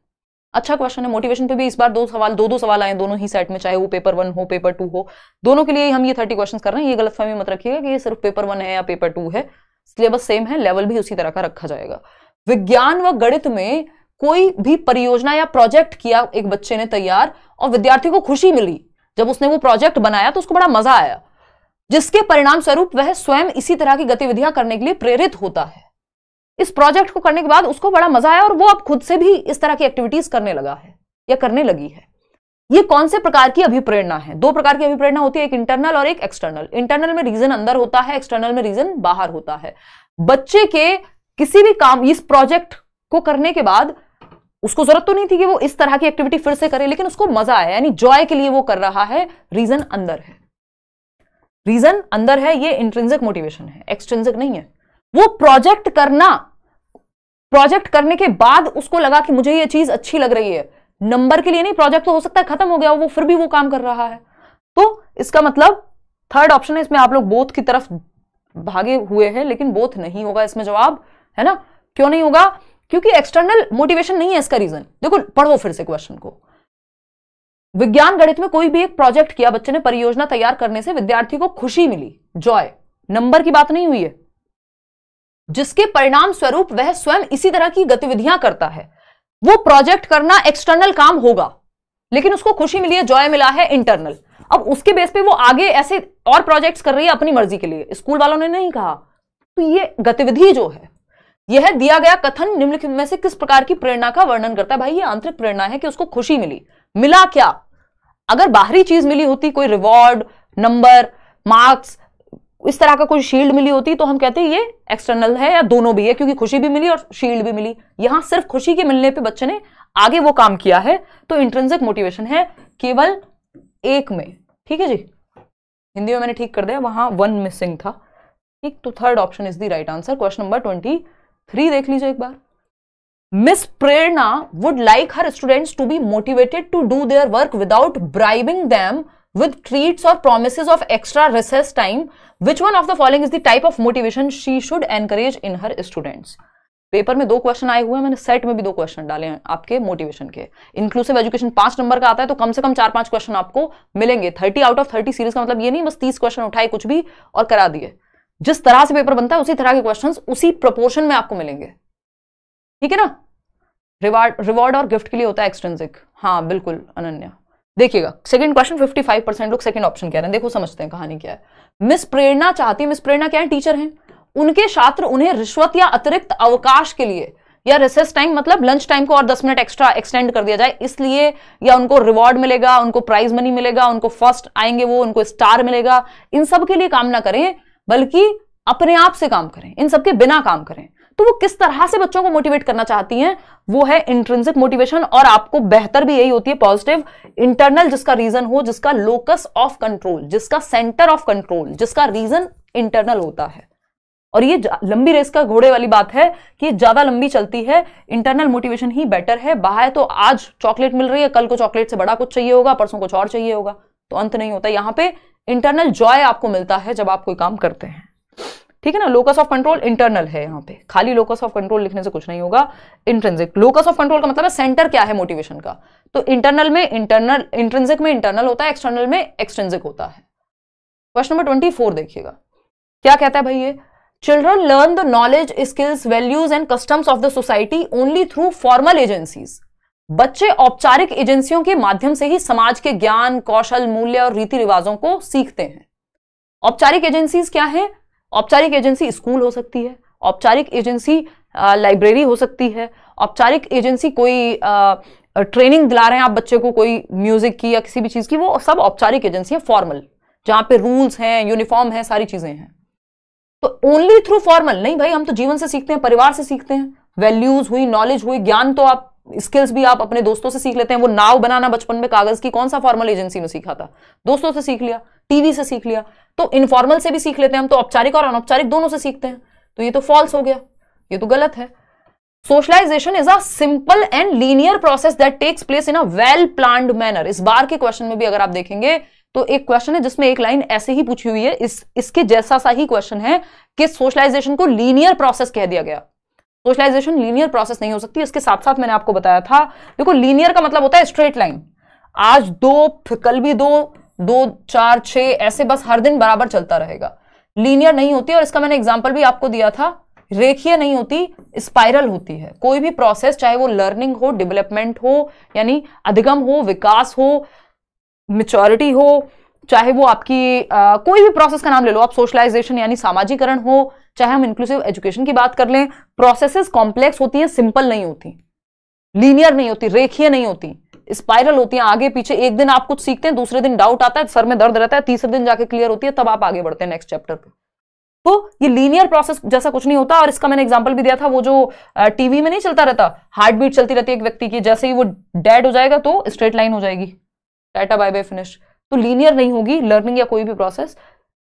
अच्छा question है motivation पे भी इस बार दो सवाल दो दो सवाल आए दोनों ही सेट में चाहे वो पेपर वन हो पेपर टू हो दोनों के लिए हम ये थर्टी क्वेश्चन कर रहे हैं ये गलत फहमी मत रखिएगा कि ये सिर्फ पेपर वन है या पेपर टू है सिलेबस सेम है लेवल भी उसी तरह का रखा जाएगा विज्ञान व गणित में कोई भी परियोजना या प्रोजेक्ट किया एक बच्चे ने तैयार और विद्यार्थी को खुशी मिली जब उसने वो प्रोजेक्ट बनाया तो उसको बड़ा मजा आया जिसके परिणाम स्वरूप वह स्वयं इसी तरह की गतिविधियां करने के लिए प्रेरित होता है इस प्रोजेक्ट को करने के बाद उसको बड़ा मजा आया और वो अब खुद से भी इस तरह की एक्टिविटीज करने लगा है या करने लगी है ये कौन से प्रकार की अभिप्रेरणा है दो प्रकार की अभिप्रेरणा होती है एक इंटरनल और एक एक्सटर्नल इंटरनल में रीजन अंदर होता है एक्सटर्नल में रीजन बाहर होता है बच्चे के किसी भी काम इस प्रोजेक्ट को करने के बाद उसको जरूरत तो नहीं थी कि वो इस तरह की एक्टिविटी फिर से करे लेकिन उसको मजा आया यानी जॉय के लिए वो कर रहा है रीजन अंदर है रीजन अंदर है ये इंट्रेंसिक मोटिवेशन है एक्सट्रेंसिक नहीं है वो प्रोजेक्ट करना प्रोजेक्ट करने के बाद उसको लगा कि मुझे ये चीज अच्छी लग रही है नंबर के लिए नहीं प्रोजेक्ट तो हो सकता है खत्म हो गया वो फिर भी वो काम कर रहा है तो इसका मतलब थर्ड ऑप्शन है इसमें आप लोग बोथ की तरफ भागे हुए हैं लेकिन बोथ नहीं होगा इसमें जवाब है ना क्यों नहीं होगा क्योंकि एक्सटर्नल मोटिवेशन नहीं है इसका रीजन देखो पढ़ो फिर से क्वेश्चन को विज्ञान गणित में कोई भी एक प्रोजेक्ट किया बच्चे ने परियोजना तैयार करने से विद्यार्थी को खुशी मिली जॉय नंबर की बात नहीं हुई है जिसके परिणाम स्वरूप वह स्वयं इसी तरह की गतिविधियां करता है वो प्रोजेक्ट करना एक्सटर्नल काम होगा लेकिन उसको खुशी मिली है जॉय मिला है इंटरनल अब उसके बेस पे वो आगे ऐसे और प्रोजेक्ट्स कर रही है अपनी मर्जी के लिए स्कूल वालों ने नहीं कहा तो ये गतिविधि जो है यह दिया गया कथन निम्नलिखित में से किस प्रकार की प्रेरणा का वर्णन करता है भाई ये आंतरिक प्रेरणा है कि उसको खुशी मिली मिला क्या अगर बाहरी चीज मिली होती कोई रिवॉर्ड नंबर मार्क्स इस तरह का कोई शील्ड मिली होती तो हम कहते हैं ये एक्सटर्नल है या दोनों भी है क्योंकि खुशी भी मिली और शील्ड भी मिली यहां सिर्फ खुशी के मिलने पे बच्चे ने आगे वो काम किया है तो इंट्रेंसिक मोटिवेशन है केवल एक में ठीक है जी हिंदी में मैंने ठीक कर दिया वहां वन मिसिंग था ठीक तो third option is the right answer question number twenty three देख लीजिए एक बार miss Prerna would like her students to be motivated to do their work without bribing them with treats or promise of extra recess time which one of the following is the type of motivation she should encourage in her students paper में दो question आए हुए हैं मैंने set में भी दो question डाले हैं आपके मोटिवेशन के इंक्लूसिव एजुकेशन पांच नंबर का आता है तो कम से कम चार पांच क्वेश्चन आपको मिलेंगे thirty out of thirty series का मतलब ये नहीं बस तीस क्वेश्चन उठाए कुछ भी और करा दिए जिस तरह से पेपर बनता है उसी तरह के क्वेश्चन उसी प्रपोर्शन में आपको मिलेंगे ठीक है ना रिवार्ड रिवॉर्ड और गिफ्ट के लिए होता है एक्सटेंसिक हाँ बिल्कुल अनन्या देखिएगा सेकंड क्वेश्चन 55 परसेंट लोग सेकंड ऑप्शन कह रहे हैं देखो समझते हैं कहानी क्या है मिस प्रेरणा चाहती है मिस प्रेरणा क्या है टीचर हैं उनके छात्र उन्हें रिश्वत या अतिरिक्त अवकाश के लिए या रिसेस टाइम मतलब लंच टाइम को और 10 मिनट एक्स्ट्रा एक्सटेंड कर दिया जाए इसलिए या उनको रिवॉर्ड मिलेगा उनको प्राइज मनी मिलेगा उनको फर्स्ट आएंगे वो उनको स्टार मिलेगा इन सब के लिए काम ना करें बल्कि अपने आप से काम करें इन सबके बिना काम करें तो वो किस तरह से बच्चों को मोटिवेट करना चाहती हैं वो है इंट्रेंसिक मोटिवेशन और आपको बेहतर भी यही होती है पॉजिटिव इंटरनल जिसका रीजन हो जिसका लोकस ऑफ कंट्रोल जिसका सेंटर ऑफ कंट्रोल जिसका रीजन इंटरनल होता है और ये लंबी रेस का घोड़े वाली बात है कि ज्यादा लंबी चलती है इंटरनल मोटिवेशन ही बेटर है बाहर तो आज चॉकलेट मिल रही है कल को चॉकलेट से बड़ा कुछ चाहिए होगा परसों कुछ और चाहिए होगा तो अंत नहीं होता यहां पे इंटरनल जॉय आपको मिलता है जब आप कोई काम करते हैं ठीक है ना लोकस ऑफ कंट्रोल इंटरनल है यहाँ पे खाली लोकस ऑफ कंट्रोल लिखने से कुछ नहीं होगा इंट्रेंसिक लोकस ऑफ कंट्रोल का मतलब है सेंटर क्या है मोटिवेशन का तो इंटरनल में इंटरनल इंट्रेंसिक में इंटरनल होता है एक्सटर्नल में एक्सटेंसिक होता है क्वेश्चन नंबर ट्वेंटी फोर देखिएगा क्या कहता है भाई ये learn the knowledge skills values and customs of the society only through formal agencies बच्चे औपचारिक एजेंसियों के माध्यम से ही समाज के ज्ञान कौशल मूल्य और रीति रिवाजों को सीखते हैं औपचारिक एजेंसीज क्या है औपचारिक एजेंसी स्कूल हो सकती है औपचारिक एजेंसी लाइब्रेरी हो सकती है औपचारिक एजेंसी कोई आ, ट्रेनिंग दिला रहे हैं आप बच्चे को कोई म्यूजिक की या किसी भी चीज़ की वो सब औपचारिक एजेंसी है फॉर्मल जहां पे रूल्स हैं यूनिफॉर्म है सारी चीज़ें हैं तो ओनली थ्रू फॉर्मल नहीं भाई हम तो जीवन से सीखते हैं परिवार से सीखते हैं वैल्यूज हुई नॉलेज हुई ज्ञान तो आप स्किल्स भी आप अपने दोस्तों से सीख लेते हैं वो नाव बनाना बचपन में कागज की कौन सा फॉर्मल एजेंसी में सीखा था दोस्तों से सीख लिया टीवी से सीख लिया तो इनफॉर्मल से भी सीख लेते हैं हम तो औपचारिक और अनौपचारिक दोनों से सीखते हैं तो ये तो फॉल्स हो गया ये तो गलत है socialisation is a simple and linear process that takes place in a well planned manner इस बार के क्वेश्चन में भी अगर आप देखेंगे तो एक क्वेश्चन है जिसमें एक लाइन ऐसे ही पूछी हुई है इस इसके जैसा सा ही क्वेश्चन है कि सोशलाइजेशन को लीनियर प्रोसेस कह दिया गया सोशलाइजेशन लीनियर प्रोसेस नहीं हो सकती इसके साथ साथ मैंने आपको बताया था देखो लीनियर का मतलब होता है स्ट्रेट लाइन आज दो कल भी दो दो चार छ ऐसे बस हर दिन बराबर चलता रहेगा लीनियर नहीं होती और इसका मैंने एग्जाम्पल भी आपको दिया था रेखीय नहीं होती स्पाइरल होती है कोई भी प्रोसेस चाहे वो लर्निंग हो डेवलपमेंट हो यानी अधिगम हो विकास हो मेचोरिटी हो चाहे वो आपकी आ, कोई भी प्रोसेस का नाम ले लो आप सोशलाइजेशन यानी सामाजिकरण हो चाहे हम इंक्लूसिव एजुकेशन की बात कर लें प्रोसेसेस कॉम्प्लेक्स होती हैं सिंपल नहीं होती लीनियर नहीं होती रेखीय नहीं होती स्पाइरल होती है आगे पीछे एक दिन आप कुछ सीखते हैं दूसरे दिन डाउट आता है सर में दर्द रहता है तीसरे दिन जाके क्लियर होती है तब आप आगे बढ़ते हैं नेक्स्ट चैप्टर पे तो ये लीनियर प्रोसेस जैसा कुछ नहीं होता और इसका मैंने एग्जाम्पल भी दिया था वो जो टीवी में नहीं चलता रहता हार्ट बीट चलती रहती है एक व्यक्ति की जैसे ही वो डेड हो जाएगा तो स्ट्रेट लाइन हो जाएगी टाटा बाय बाय फिनिश तो लीनियर नहीं होगी लर्निंग या कोई भी प्रोसेस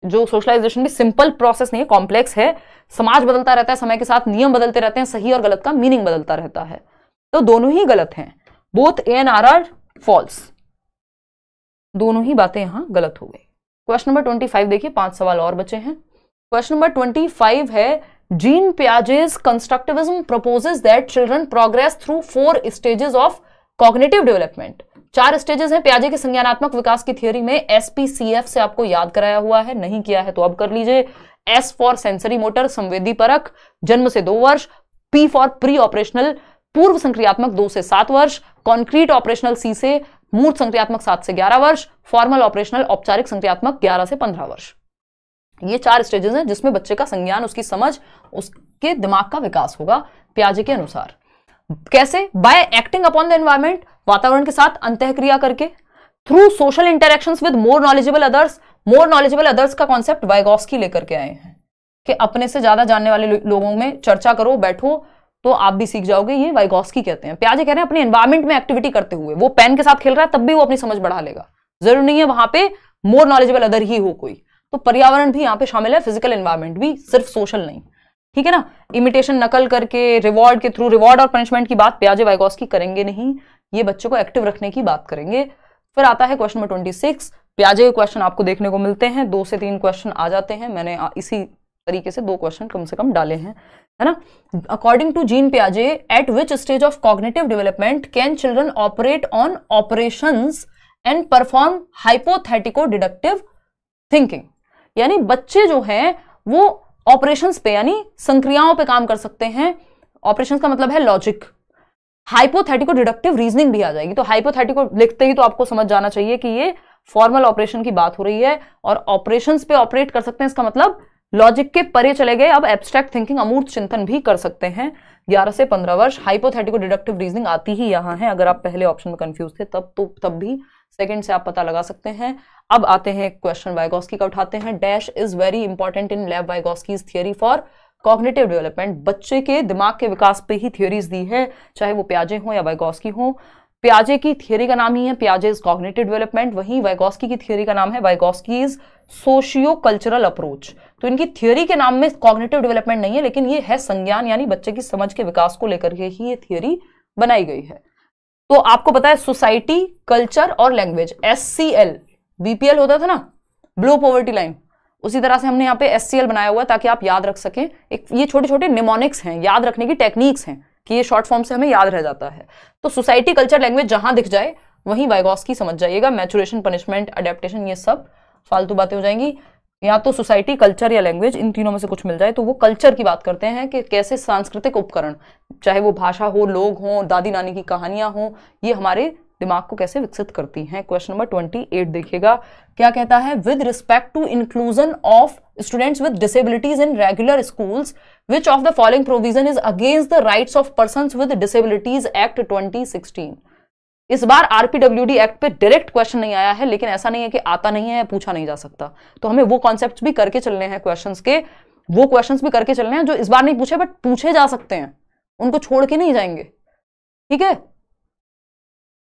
जो सोशलाइजेशन भी सिंपल प्रोसेस नहीं है कॉम्प्लेक्स है समाज बदलता रहता है समय के साथ नियम बदलते रहते हैं सही और गलत का मीनिंग बदलता रहता है तो दोनों ही गलत हैं both A and R are false दोनों ही बातें यहां गलत हो गई क्वेश्चन नंबर ट्वेंटी फाइव देखिए पांच सवाल और बचे हैं क्वेश्चन नंबर ट्वेंटी फाइव है Jean Piaget's constructivism proposes that children progress through four stages of cognitive development चार स्टेजेस हैं प्याजे के संज्ञानात्मक विकास की थियोरी में एसपीसीएफ से आपको याद कराया हुआ है नहीं किया है तो अब कर लीजिए एस फॉर सेंसरी मोटर संवेदी परख जन्म से दो वर्ष पी फॉर प्री ऑपरेशनल पूर्व संक्रियात्मक दो से सात वर्ष कॉन्क्रीट ऑपरेशनल सी से मूर्त संक्रियात्मक सात से ग्यारह वर्ष फॉर्मल ऑपरेशनल औपचारिक संक्रियात्मक ग्यारह से पंद्रह वर्ष ये चार स्टेजेस हैं जिसमें बच्चे का संज्ञान उसकी समझ उसके दिमाग का विकास होगा प्याजे के अनुसार कैसे by acting upon the environment वातावरण के साथ अंत क्रिया करके through social interaction with more knowledgeable others more knowledgeable others का कॉन्सेप्ट की लेकर के आए हैं कि अपने से ज्यादा जानने वाले लो, लोगों में चर्चा करो बैठो तो आप भी सीख जाओगे ये की कहते हैं प्याजे कह रहे हैं अपने एनवायरमेंट में एक्टिविटी करते हुए वो पेन के साथ खेल रहा है तब भी वो अपनी समझ बढ़ा लेगा जरूरी नहीं है वहां पे मोर नॉलेजेबल अदर ही हो कोई तो पर्यावरण भी यहाँ पे शामिल है फिजिकल एनवायरमेंट भी सिर्फ सोशल नहीं ठीक है ना इमिटेशन नकल करके रिवॉर्ड के थ्रू रिवॉर्ड और पनिशमेंट की बात प्याजे की करेंगे नहीं ये बच्चों को एक्टिव रखने की बात करेंगे फिर आता है क्वेश्चन नंबर ट्वेंटी सिक्स प्याजे के क्वेश्चन आपको देखने को मिलते हैं दो से तीन क्वेश्चन आ जाते हैं मैंने इसी तरीके से दो क्वेश्चन कम से कम डाले हैं है ना अकॉर्डिंग टू जीन प्याजे at which stage of cognitive development can children operate on operation and perform hypothetico deductive thinking यानी बच्चे जो हैं वो ऑपरेशंस पे यानी संक्रियाओं पे काम कर सकते हैं ऑपरेशंस का मतलब है लॉजिक हाइपोथेटिको डिडक्टिव रीजनिंग भी आ जाएगी तो हाइपोथेटिको लिखते ही तो आपको समझ जाना चाहिए कि ये फॉर्मल ऑपरेशन की बात हो रही है और ऑपरेशन पे ऑपरेट कर सकते हैं इसका मतलब लॉजिक के परे चले गए अब एब्स्ट्रैक्ट थिंकिंग अमूर्त चिंतन भी कर सकते हैं 11 से 15 वर्ष हाइपोथेटिको डिडक्टिव रीजनिंग आती ही यहां है अगर आप पहले ऑप्शन में कंफ्यूज थे तब तो तब भी सेकंड से आप पता लगा सकते हैं अब आते हैं क्वेश्चन वाइगोस्की का उठाते हैं dash is very important in Lev Vygotsky theory for cognitive development बच्चे के दिमाग के विकास पे ही थियोरीज दी है चाहे वो प्याजे हों या वाइगोस्की हों प्याजे की थियोरी का नाम ही है प्याजे इज कॉग्नेटिव डेवलपमेंट वहीं वाइगोस्की की थियोरी का नाम है Vygotsky is socio cultural approach तो इनकी थियोरी के नाम में कॉग्नेटिव डेवलपमेंट नहीं है लेकिन ये है संज्ञान यानी बच्चे की समझ के विकास को लेकर के ही ये थियोरी बनाई गई है तो आपको पता है सोसाइटी कल्चर और language S C L BPL होता था ना ब्लू पॉवर्टी लाइन उसी तरह से हमने यहाँ पे एस बनाया हुआ है ताकि आप याद रख सकें एक ये छोटे छोटे निमोनिक्स हैं याद रखने की टेक्निक्स हैं कि ये शॉर्ट फॉर्म से हमें याद रह जाता है तो सोसाइटी कल्चर लैंग्वेज जहाँ दिख जाए वहीं वाइगॉस की समझ जाइएगा मैचुरेशन पनिशमेंट अडेप्टेशन ये सब फालतू बातें हो जाएंगी या तो सोसाइटी कल्चर या लैंग्वेज इन तीनों में से कुछ मिल जाए तो वो कल्चर की बात करते हैं कि कैसे सांस्कृतिक उपकरण चाहे वो भाषा हो लोग हों दादी नानी की कहानियाँ हों ये हमारे दिमाग को कैसे विकसित करती हैं क्वेश्चन नंबर ट्वेंटी एट देखिएगा क्या कहता है with respect to inclusion of students with disabilities in regular schools which of the following provision is against the rights of person with disabilities act twenty इस बार RPWD एक्ट पे direct question नहीं आया है लेकिन ऐसा नहीं है कि आता नहीं है पूछा नहीं जा सकता तो हमें वो कॉन्सेप्ट भी करके चलने हैं क्वेश्चंस के वो क्वेश्चंस भी करके चलने हैं जो इस बार नहीं पूछे बट पूछे जा सकते हैं उनको छोड़ के नहीं जाएंगे ठीक है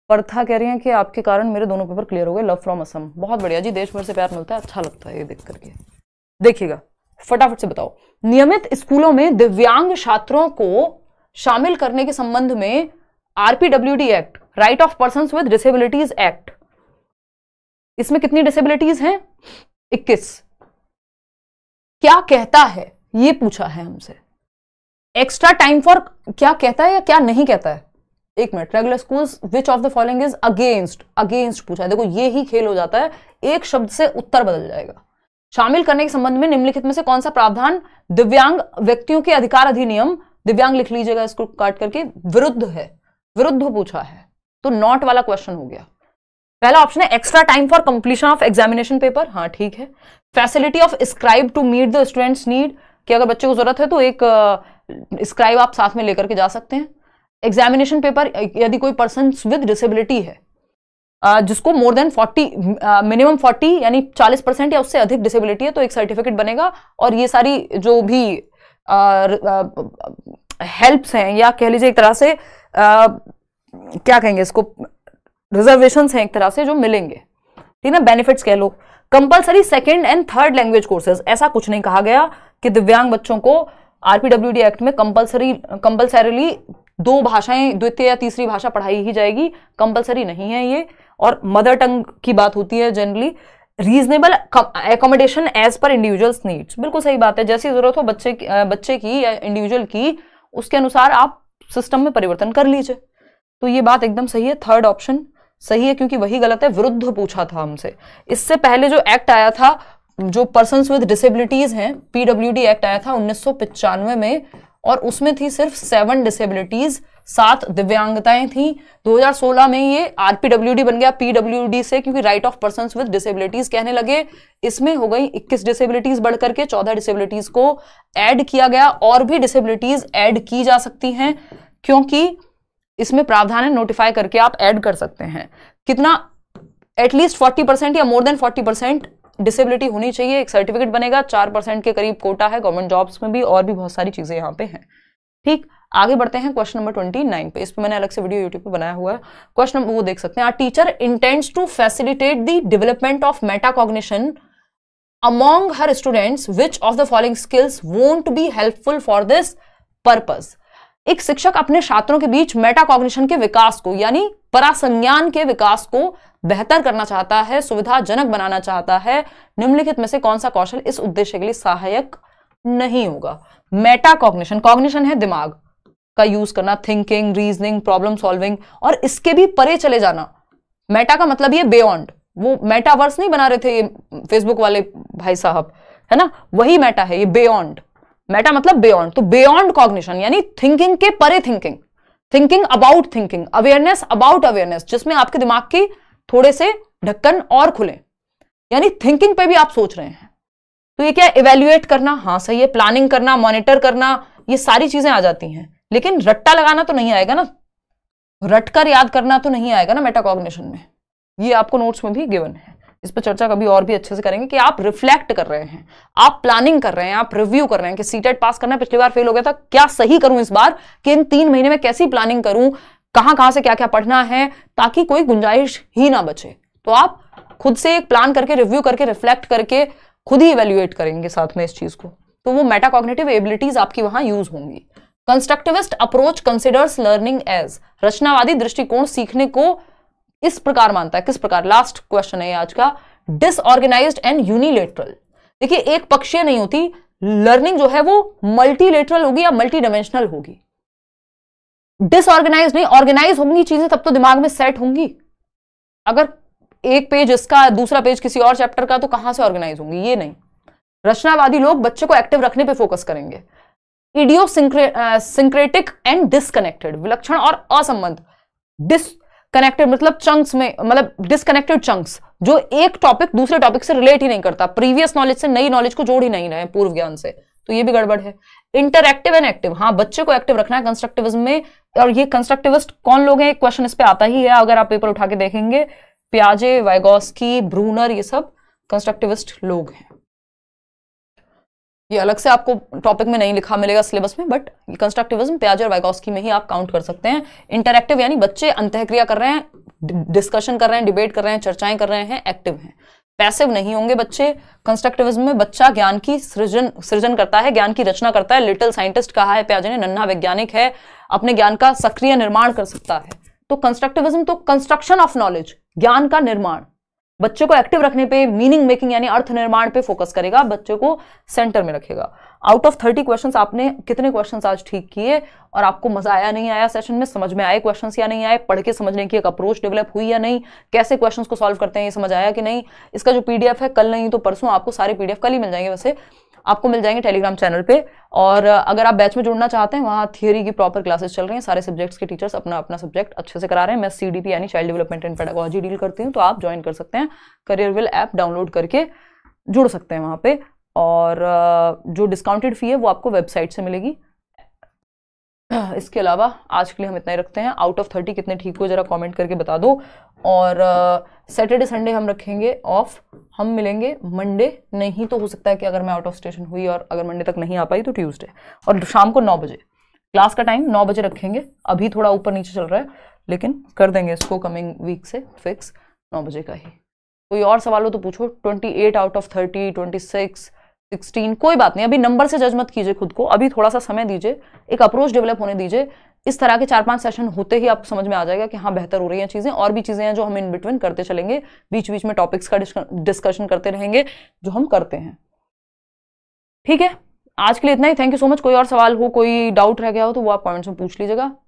परथा कह रही हैं कि आपके कारण मेरे दोनों पेपर क्लियर हो गए लव फ्रॉम असम बहुत बढ़िया जी देश भर से प्यार मिलता है अच्छा लगता है ये देख करके देखिएगा फटाफट से बताओ नियमित स्कूलों में दिव्यांग छात्रों को शामिल करने के संबंध में RPWD act right of person with disabilities act इसमें कितनी डिसेबिलिटीज हैं 21 क्या कहता है ये पूछा है हमसे एक्स्ट्रा टाइम फॉर क्या कहता है या क्या नहीं कहता है एक minute regular schools which of the following is against against पूछा है देखो ये ही खेल हो जाता है एक शब्द से उत्तर बदल जाएगा शामिल करने के संबंध में निम्नलिखित में से कौन सा प्रावधान दिव्यांग व्यक्तियों के अधिकार अधिनियम दिव्यांग लिख लीजिएगा इसको काट करके विरुद्ध है विरुद्ध पूछा है तो नॉट वाला क्वेश्चन हो गया पहला ऑप्शन है extra time for completion of examination paper हाँ ठीक है facility of scribe to meet the students need कि अगर बच्चे को जरूरत है तो एक स्क्राइब uh, आप साथ में लेकर के जा सकते हैं एग्जामिनेशन पेपर यदि कोई पर्सन विद डिसेबिलिटी है जिसको मोर देन 40 मिनिमम 40 यानी 40 परसेंट या उससे अधिक डिसेबिलिटी है तो एक सर्टिफिकेट बनेगा और ये सारी जो भी हेल्प्स हैं या कह लीजिए एक तरह से आ, क्या कहेंगे इसको रिजर्वेशन हैं एक तरह से जो मिलेंगे ठीक है बेनिफिट्स कह लो compulsory second and third language courses ऐसा कुछ नहीं कहा गया कि दिव्यांग बच्चों को आरपीडब्ल्यू एक्ट में कंपलसरी कंपलसरीली दो भाषाएं द्वितीय या तीसरी भाषा पढ़ाई ही जाएगी कंपलसरी नहीं है ये और मदर टंग की बात होती है generally reasonable accommodation as per individuals needs बिल्कुल सही बात है जैसी जरूरत हो बच्चे की बच्चे की या इंडिविजुअल की उसके अनुसार आप सिस्टम में परिवर्तन कर लीजिए तो ये बात एकदम सही है थर्ड ऑप्शन सही है क्योंकि वही गलत है विरुद्ध पूछा था हमसे इससे पहले जो एक्ट आया था जो पर्सन विद डिसेबिलिटीज हैं पीडब्ल्यू एक्ट आया था उन्नीस में और उसमें थी सिर्फ सेवन डिसेबिलिटीज सात दिव्यांगताएं थी 2016 में ये आरपीडब्ल्यूडी बन गया पीडब्ल्यूडी से क्योंकि right of person with disabilities कहने लगे इसमें हो गई 21 डिसेबिलिटीज बढ़ करके 14 डिसेबिलिटीज को ऐड किया गया और भी डिसेबिलिटीज ऐड की जा सकती हैं क्योंकि इसमें प्रावधान है नोटिफाई करके आप ऐड कर सकते हैं कितना एटलीस्ट 40 परसेंट या मोर देन 40 परसेंट डिसेबिलिटी होनी चाहिए एक सर्टिफिकेट बनेगा चार परसेंट के करीब कोटा है गवर्नमेंट जॉब्स में भी और भी बहुत सारी चीज़ें यहाँ पे हैं ठीक आगे बढ़ते हैं क्वेश्चन नंबर ट्वेंटी नाइन पे इस पर मैंने अलग से वीडियो यूट्यूब पे बनाया हुआ है क्वेश्चन नंबर वो देख सकते हैं are teacher intends to facilitate the development of metacognition among her students which of the following skills won't be helpful for this purpose एक शिक्षक अपने छात्रों के बीच मेटाकॉग्निशन के विकास को यानी परासंज्ञान के विकास को बेहतर करना चाहता है सुविधाजनक बनाना चाहता है निम्नलिखित में से कौन सा कौशल इस उद्देश्य के लिए सहायक नहीं होगा मेटा कॉग्निशन कॉग्निशन है दिमाग का यूज करना थिंकिंग रीजनिंग प्रॉब्लम सॉल्विंग और इसके भी परे चले जाना मेटा का मतलब ये बियॉन्ड वो मेटावर्स नहीं बना रहे थे ये फेसबुक वाले भाई साहब है ना वही मेटा है ये बियॉन्ड मेटा मतलब बियॉन्ड तो बियॉन्ड कॉग्निशन यानी थिंकिंग के परे thinking thinking about thinking awareness about awareness जिसमें आपके दिमाग की थोड़े से ढक्कन और खुले यानी थिंकिंग पे भी आप सोच रहे हैं तो ये क्या इवेल्युएट करना हाँ सही है प्लानिंग करना मॉनिटर करना ये सारी चीजें आ जाती हैं लेकिन रट्टा लगाना तो नहीं आएगा ना रटकर याद करना तो नहीं आएगा ना मेटाकॉग्निशन में ये आपको नोट्स में भी गिवन है इस पर चर्चा कभी और भी अच्छे से करेंगे कि आप रिफ्लेक्ट कर रहे हैं आप प्लानिंग कर रहे हैं आप रिव्यू कर रहे हैं कि सीटेट पास e करना पिछली बार फेल हो गया था क्या सही करूं इस बार कि इन तीन महीने में कैसी प्लानिंग करूं कहां कहां से क्या क्या पढ़ना है ताकि कोई गुंजाइश ही ना बचे तो आप खुद से एक प्लान करके रिव्यू करके रिफ्लेक्ट करके खुद ही इवेल्युएट करेंगे साथ में इस चीज को तो वो मेटाकॉग्नेटिव एबिलिटीज आपकी वहां यूज होंगी constructivist approach considers learning as रचनावादी दृष्टिकोण सीखने को इस प्रकार मानता है किस प्रकार लास्ट क्वेश्चन है आज का डिसऑर्गेनाइज एंड यूनिलेटरल देखिए एक पक्षीय नहीं होती लर्निंग जो है वो मल्टीलेटरल होगी या मल्टी डायमेंशनल होगी डिसऑर्गेनाइज नहीं ऑर्गेनाइज होंगी चीजें तब तो दिमाग में सेट होंगी अगर एक पेज इसका दूसरा पेज किसी और चैप्टर का तो कहां से ऑर्गेनाइज होंगी ये नहीं रचनावादी लोग बच्चे को एक्टिव रखने पे फोकस करेंगे इडियो सिंक्रेटिक एंड डिसकनेक्टेड विलक्षण और असंबंध डिसकनेक्टेड मतलब चंक्स में मतलब डिसकनेक्टेड चंक्स जो एक टॉपिक दूसरे टॉपिक से रिलेट ही नहीं करता प्रीवियस नॉलेज से नई नॉलेज को जोड़ ही नहीं रहे पूर्व ज्ञान से तो ये भी गड़बड़ है इंटरएक्टिव एंड एक्टिव हाँ बच्चे को एक्टिव रखना है कंस्ट्रक्टिविज्म में और ये कंस्ट्रक्टिविस्ट कौन लोग हैं क्वेश्चन इस पे आता ही है अगर आप पेपर उठा के देखेंगे प्याजे वाइगोस्की ब्रूनर ये सब कंस्ट्रक्टिविस्ट लोग हैं ये अलग से आपको टॉपिक में नहीं लिखा मिलेगा सिलेबस में बट कंस्ट्रक्टिविज्म प्याजे और वाइगोस्की में ही आप काउंट कर सकते हैं इंटरएक्टिव यानी बच्चे अंतःक्रिया कर रहे हैं डिस्कशन कर रहे हैं डिबेट कर रहे हैं चर्चाएं कर रहे हैं एक्टिव हैं पैसिव नहीं होंगे बच्चे कंस्ट्रक्टिविज्म में बच्चा ज्ञान की सृजन सृजन करता है ज्ञान की रचना करता है लिटिल साइंटिस्ट कहा है प्याजे ने नन्हा वैज्ञानिक है अपने ज्ञान का सक्रिय निर्माण कर सकता है तो कंस्ट्रक्टिविज्म तो कंस्ट्रक्शन ऑफ नॉलेज ज्ञान का निर्माण बच्चे को एक्टिव रखने पे मीनिंग मेकिंग यानी अर्थ निर्माण पे फोकस करेगा बच्चे को सेंटर में रखेगा आउट ऑफ थर्टी क्वेश्चन आपने कितने क्वेश्चन आज ठीक किए और आपको मजा आया नहीं आया सेशन में समझ में आए क्वेश्चन या नहीं आए पढ़ के समझने की एक अप्रोच डेवलप हुई या नहीं कैसे क्वेश्चन को सॉल्व करते हैं ये समझ आया कि नहीं इसका जो पीडीएफ है कल नहीं तो परसों आपको सारे पीडीएफ कल ही मिल जाएंगे वैसे आपको मिल जाएंगे टेलीग्राम चैनल पे और अगर आप बैच में जुड़ना चाहते हैं वहाँ थियरी की प्रॉपर क्लासेस चल रही हैं सारे सब्जेक्ट्स के टीचर्स अपना अपना सब्जेक्ट अच्छे से करा रहे हैं मैं सीडीपी यानी child development and pedagogy deal करती हूँ तो आप ज्वाइन कर सकते हैं करियर विल ऐप डाउनलोड करके जुड़ सकते हैं वहाँ पे और जो डिस्काउंटेड फ़ी है वो आपको वेबसाइट से मिलेगी इसके अलावा आज के लिए हम इतना ही रखते हैं आउट ऑफ थर्टी कितने ठीक हो ज़रा कमेंट करके बता दो और सैटरडे uh, संडे हम रखेंगे ऑफ हम मिलेंगे मंडे नहीं तो हो सकता है कि अगर मैं आउट ऑफ स्टेशन हुई और अगर मंडे तक नहीं आ पाई तो ट्यूसडे और शाम को नौ बजे क्लास का टाइम नौ बजे रखेंगे अभी थोड़ा ऊपर नीचे चल रहा है लेकिन कर देंगे इसको कमिंग वीक से फिक्स नौ बजे का ही कोई और सवाल हो तो पूछो twenty eight out of thirty twenty six sixteen कोई बात नहीं अभी नंबर से जज मत कीजिए खुद को अभी थोड़ा सा समय दीजिए एक अप्रोच डेवलप होने दीजिए इस तरह के चार पांच सेशन होते ही आपको समझ में आ जाएगा कि हाँ बेहतर हो रही हैं चीज़ें और भी चीज़ें हैं जो हम इन बिटवीन करते चलेंगे बीच बीच में टॉपिक्स का डिस्कशन करते रहेंगे जो हम करते हैं ठीक है आज के लिए इतना ही थैंक यू सो मच कोई और सवाल हो कोई डाउट रह गया हो तो वो आप कॉमेंट्स में पूछ लीजिएगा